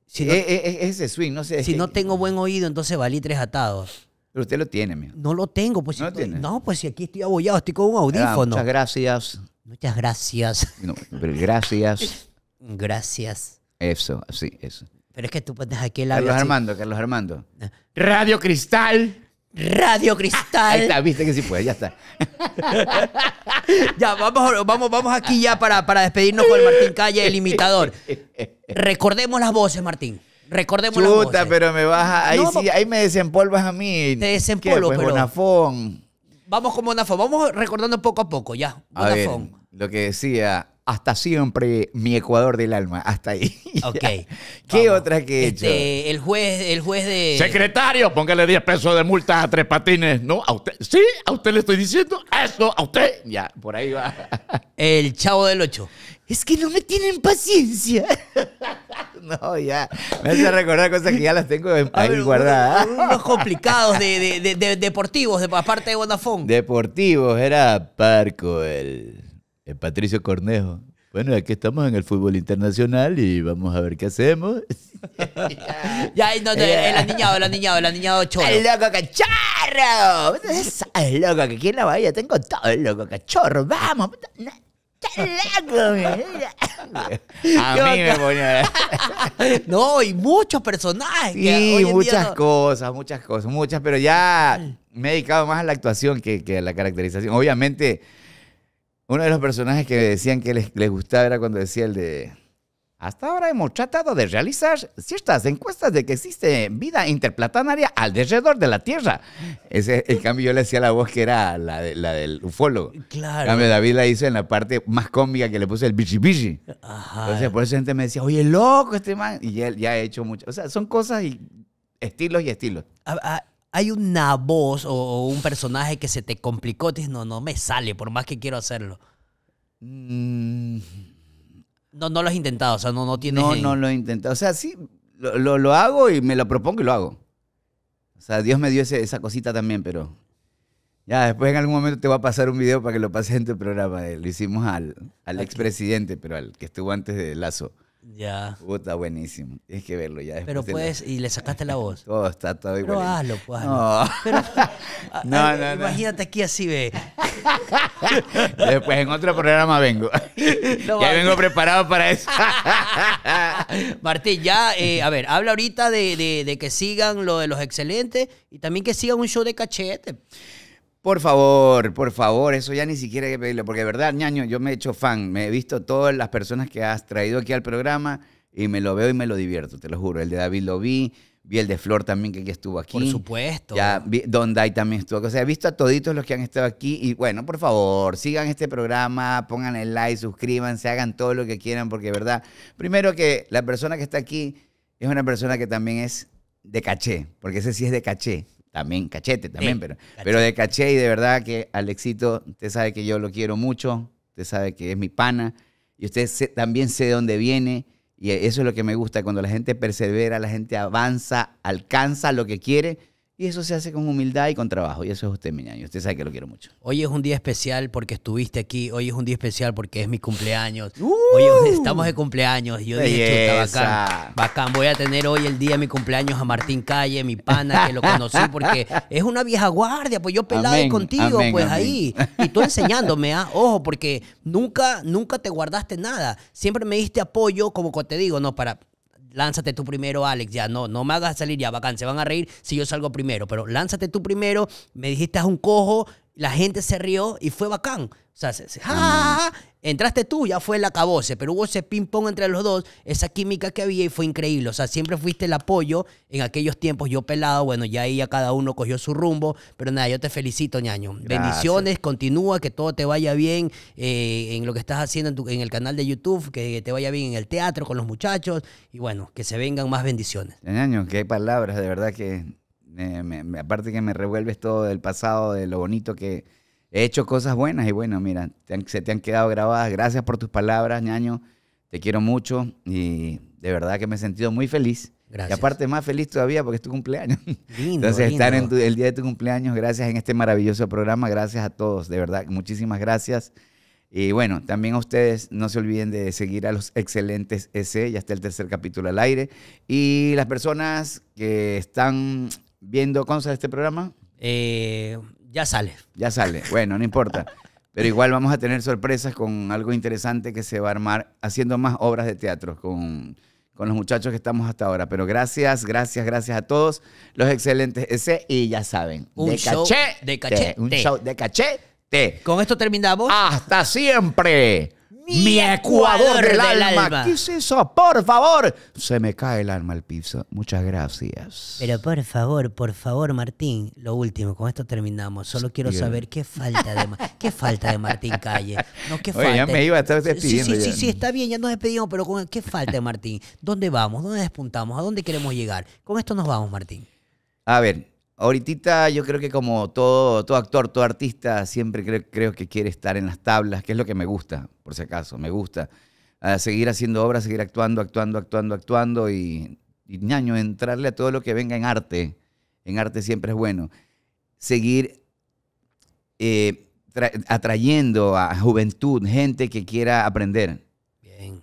Si es, ese swing, no sé. Si no tengo buen oído, entonces valí tres atados. Pero usted lo tiene, mío No lo tengo, pues. No, si no pues si aquí estoy abollado, estoy con un audífono. muchas gracias. Muchas gracias. No, pero gracias. (laughs) gracias. Eso, sí, eso. Pero es que tú pones aquí el Carlos Armando, Carlos Armando. Ah. Radio Cristal. Radio Cristal. Ahí está, viste que sí puede, ya está. (laughs) ya, vamos, vamos, vamos aquí ya para, para despedirnos con el Martín Calle, el imitador. Recordemos las voces, Martín. Recordemos las voces. pero me baja. Ahí sí, ahí me desempolvas a mí. Te desempolvo, pues pero... Bonafón. Vamos con Bonafón. Vamos recordando poco a poco, ya. Bonafón. A ver, lo que decía hasta siempre mi Ecuador del alma, hasta ahí. (laughs) Ok. ¿Qué otra que hecho? Este, el juez, el juez de. Secretario, póngale 10 pesos de multa a tres patines. No, a usted. Sí, a usted le estoy diciendo eso, a usted. Ya, por ahí va. (laughs) El chavo del 8. Es que no me tienen paciencia. (laughs) No, ya. Me hace recordar cosas que ya las tengo en guardadas. Unos, complicados de, de, deportivos, aparte de Bonafón. Deportivos, era el... Eh, Patricio Cornejo. Bueno, aquí estamos en el fútbol internacional y vamos a ver qué hacemos. (laughs) ya, no, no, el aniñado, el aniñado, el aniñado chorro. ¡El loco cachorro! ¡El loco que aquí en la bahía tengo todo el loco cachorro! ¡Vamos! A mí me ponía. (laughs) no, y muchos personajes. Sí, muchas cosas, muchas cosas, muchas, pero ya me he dedicado más a la actuación que, que a la caracterización. Obviamente uno de los personajes que decían que les, gustaba era cuando decía el de... Hasta ahora hemos tratado de realizar ciertas encuestas de que existe vida interplanetaria alrededor de la Tierra. Ese, en cambio, yo le hacía la voz que era la, la del ufólogo. Claro. cambio, David la hizo en la parte más cómica que le puse el bichi bichi. Entonces, por eso gente me decía, oye, loco este man. Y él ya ha he hecho mucho. O sea, son cosas y estilos y estilos. A, ah, ah, hay una voz o, un personaje que se te complicó, te dices, no, no me sale, por más que quiero hacerlo. Mm. No, no lo has intentado, o sea, no, no tienes... No, no lo he intentado. O sea, sí, lo, lo, hago y me lo propongo y lo hago. O sea, Dios me dio esa cosita también, pero... Ya, después en algún momento te voy a pasar un video para que lo pases en tu programa. Eh. lo hicimos al, al expresidente, pero al que estuvo antes de Lazo. Ya. está buenísimo. Tienes que verlo ya. Pero puedes, y le sacaste la (laughs) voz. Todo está todo igual. Pues, no. (laughs) Ah, ah, no, no, Imagínate aquí así, ve. (laughs) Después en otro programa vengo. ya vengo preparado para eso. Martín, ya, eh, a ver, habla ahorita de, de que sigan lo de los excelentes y también que sigan un show de cachete. Por favor, por favor, eso ya ni siquiera hay que pedirlo, porque de verdad, ñaño, yo me he hecho fan, me he visto todas las personas que has traído aquí al programa y me lo veo y me lo divierto, te lo juro. El de David lo vi, vi el de Flor también que estuvo aquí. Por supuesto. Ya vi, Don también estuvo. O sea, he visto a toditos los que han estado aquí y bueno, por favor, sigan este programa, pongan el like, suscríbanse, hagan todo lo que quieran porque verdad, primero que la persona que está aquí es una persona que también es de caché, porque ese sí es de caché. También cachete, también, pero, pero de caché y de verdad que Alexito, usted sabe que yo lo quiero mucho, usted sabe que es mi pana y usted también sé de dónde viene y eso es lo que me gusta, cuando la gente persevera, la gente avanza, alcanza lo que quiere y eso se hace con humildad y con trabajo. Y eso es usted, mi ñaño. Usted sabe que lo quiero mucho. Hoy es un día especial porque estuviste aquí. Hoy es un día especial porque es mi cumpleaños. ¡Uh! hoy estamos de cumpleaños. Y yo dije, chuta, bacán. Bacán. Voy a tener hoy el día de mi cumpleaños a Martín Calle, mi pana, que lo conocí porque es una vieja guardia. Pues yo pelado contigo, pues ahí. Y tú enseñándome, ¿ah? ojo, porque nunca, nunca te guardaste nada. Siempre me diste apoyo, como te digo, no, para lánzate tú primero, Alex, ya no, no me hagas salir, ya bacán, se van a reír si yo salgo primero, pero lánzate tú primero, me dijiste haz un cojo, la gente se rió y fue bacán. O sea, se, ja, ja ah, entraste tú, ya fue el acabose, pero hubo ese ping-pong entre los dos, esa química que había y fue increíble. O sea, siempre fuiste el apoyo en aquellos tiempos, yo pelado, bueno, ya ahí ya cada uno cogió su rumbo, pero nada, yo te felicito, ñaño. Bendiciones, continúa, que todo te vaya bien eh, en lo que estás haciendo en, el canal de YouTube, que te vaya bien en el teatro con los muchachos y bueno, que se vengan más bendiciones. Ñaño, que hay palabras, de verdad que... me, aparte que me revuelves todo del pasado, de lo bonito que, he hecho cosas buenas y bueno, mira, se te han quedado grabadas. Gracias por tus palabras, ñaño. Te quiero mucho y de verdad que me he sentido muy feliz. Gracias. Y aparte más feliz todavía porque es tu cumpleaños. (laughs) Entonces estar en el día de tu cumpleaños, gracias en este maravilloso programa, gracias a todos, de verdad, muchísimas gracias. Y bueno, también a ustedes no se olviden de seguir a los excelentes ese ya está el tercer capítulo al aire. Y las personas que están viendo, cosas de este programa? Eh, ya sale. Ya sale. Bueno, no importa. Pero igual vamos a tener sorpresas con algo interesante que se va a armar haciendo más obras de teatro con, con los muchachos que estamos hasta ahora. Pero gracias, gracias, gracias a todos los excelentes ese y ya saben, un de show caché, de caché, un show de caché. Con esto terminamos. Hasta siempre. Mi Ecuador, del, alma. ¿Qué es eso? Por favor. Se me cae el alma al piso. Muchas gracias. Pero por favor, por favor, Martín. Lo último, con esto terminamos. Solo quiero saber qué falta de, qué falta de Martín Calle. No, qué Oye, falta. ya me iba a estar despidiendo. Sí, sí, sí, está bien, ya nos despedimos, pero con qué falta de Martín. ¿Dónde vamos? ¿Dónde despuntamos? ¿A dónde queremos llegar? Con esto nos vamos, Martín. A ver, Ahorita yo creo que como todo, todo actor, todo artista, siempre creo, que quiere estar en las tablas, que es lo que me gusta, por si acaso, me gusta. seguir haciendo obras, seguir actuando, actuando, actuando, actuando y, y ñaño, entrarle a todo lo que venga en arte. En arte siempre es bueno. Seguir eh, atrayendo a juventud, gente que quiera aprender.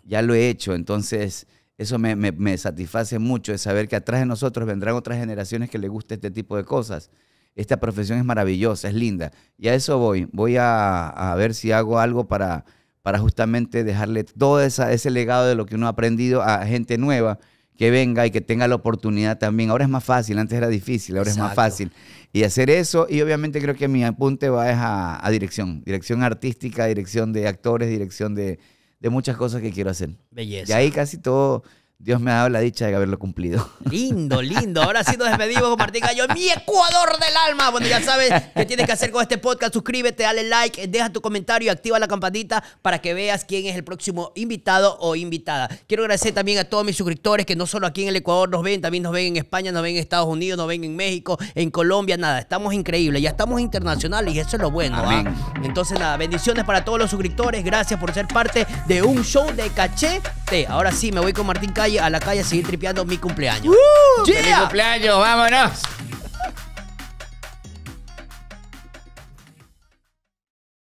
Ya lo he hecho, entonces eso me, satisface mucho es saber que atrás de nosotros vendrán otras generaciones que les guste este tipo de cosas. Esta profesión es maravillosa, es linda. Y a eso voy. Voy a, ver si hago algo para, para justamente dejarle todo ese legado de lo que uno ha aprendido a gente nueva que venga y que tenga la oportunidad también. Ahora es más fácil, antes era difícil, ahora es más fácil. Y hacer eso, y obviamente creo que mi apunte va a dirección, dirección artística, dirección de actores, dirección de, de muchas cosas que quiero hacer. Belleza. Y ahí casi todo Dios me ha dado la dicha de haberlo cumplido. (laughs) Lindo, lindo. Ahora sí nos despedimos con Martín Cayo, mi Ecuador del alma. Bueno, ya sabes qué tienes que hacer con este podcast. Suscríbete, dale like, deja tu comentario y activa la campanita para que veas quién es el próximo invitado o invitada. Quiero agradecer también a todos mis suscriptores que no solo aquí en el Ecuador nos ven, también nos ven en España, nos ven en Estados Unidos, nos ven en México, en Colombia, nada. Estamos increíbles, ya estamos internacionales y eso es lo bueno. ¿ah? Entonces, nada, bendiciones para todos los suscriptores. Gracias por ser parte de un show de cachete. Ahora sí, me voy con Martín Cayo a la calle a seguir tripeando mi cumpleaños. ¡Uh! cumpleaños! ¡Vámonos!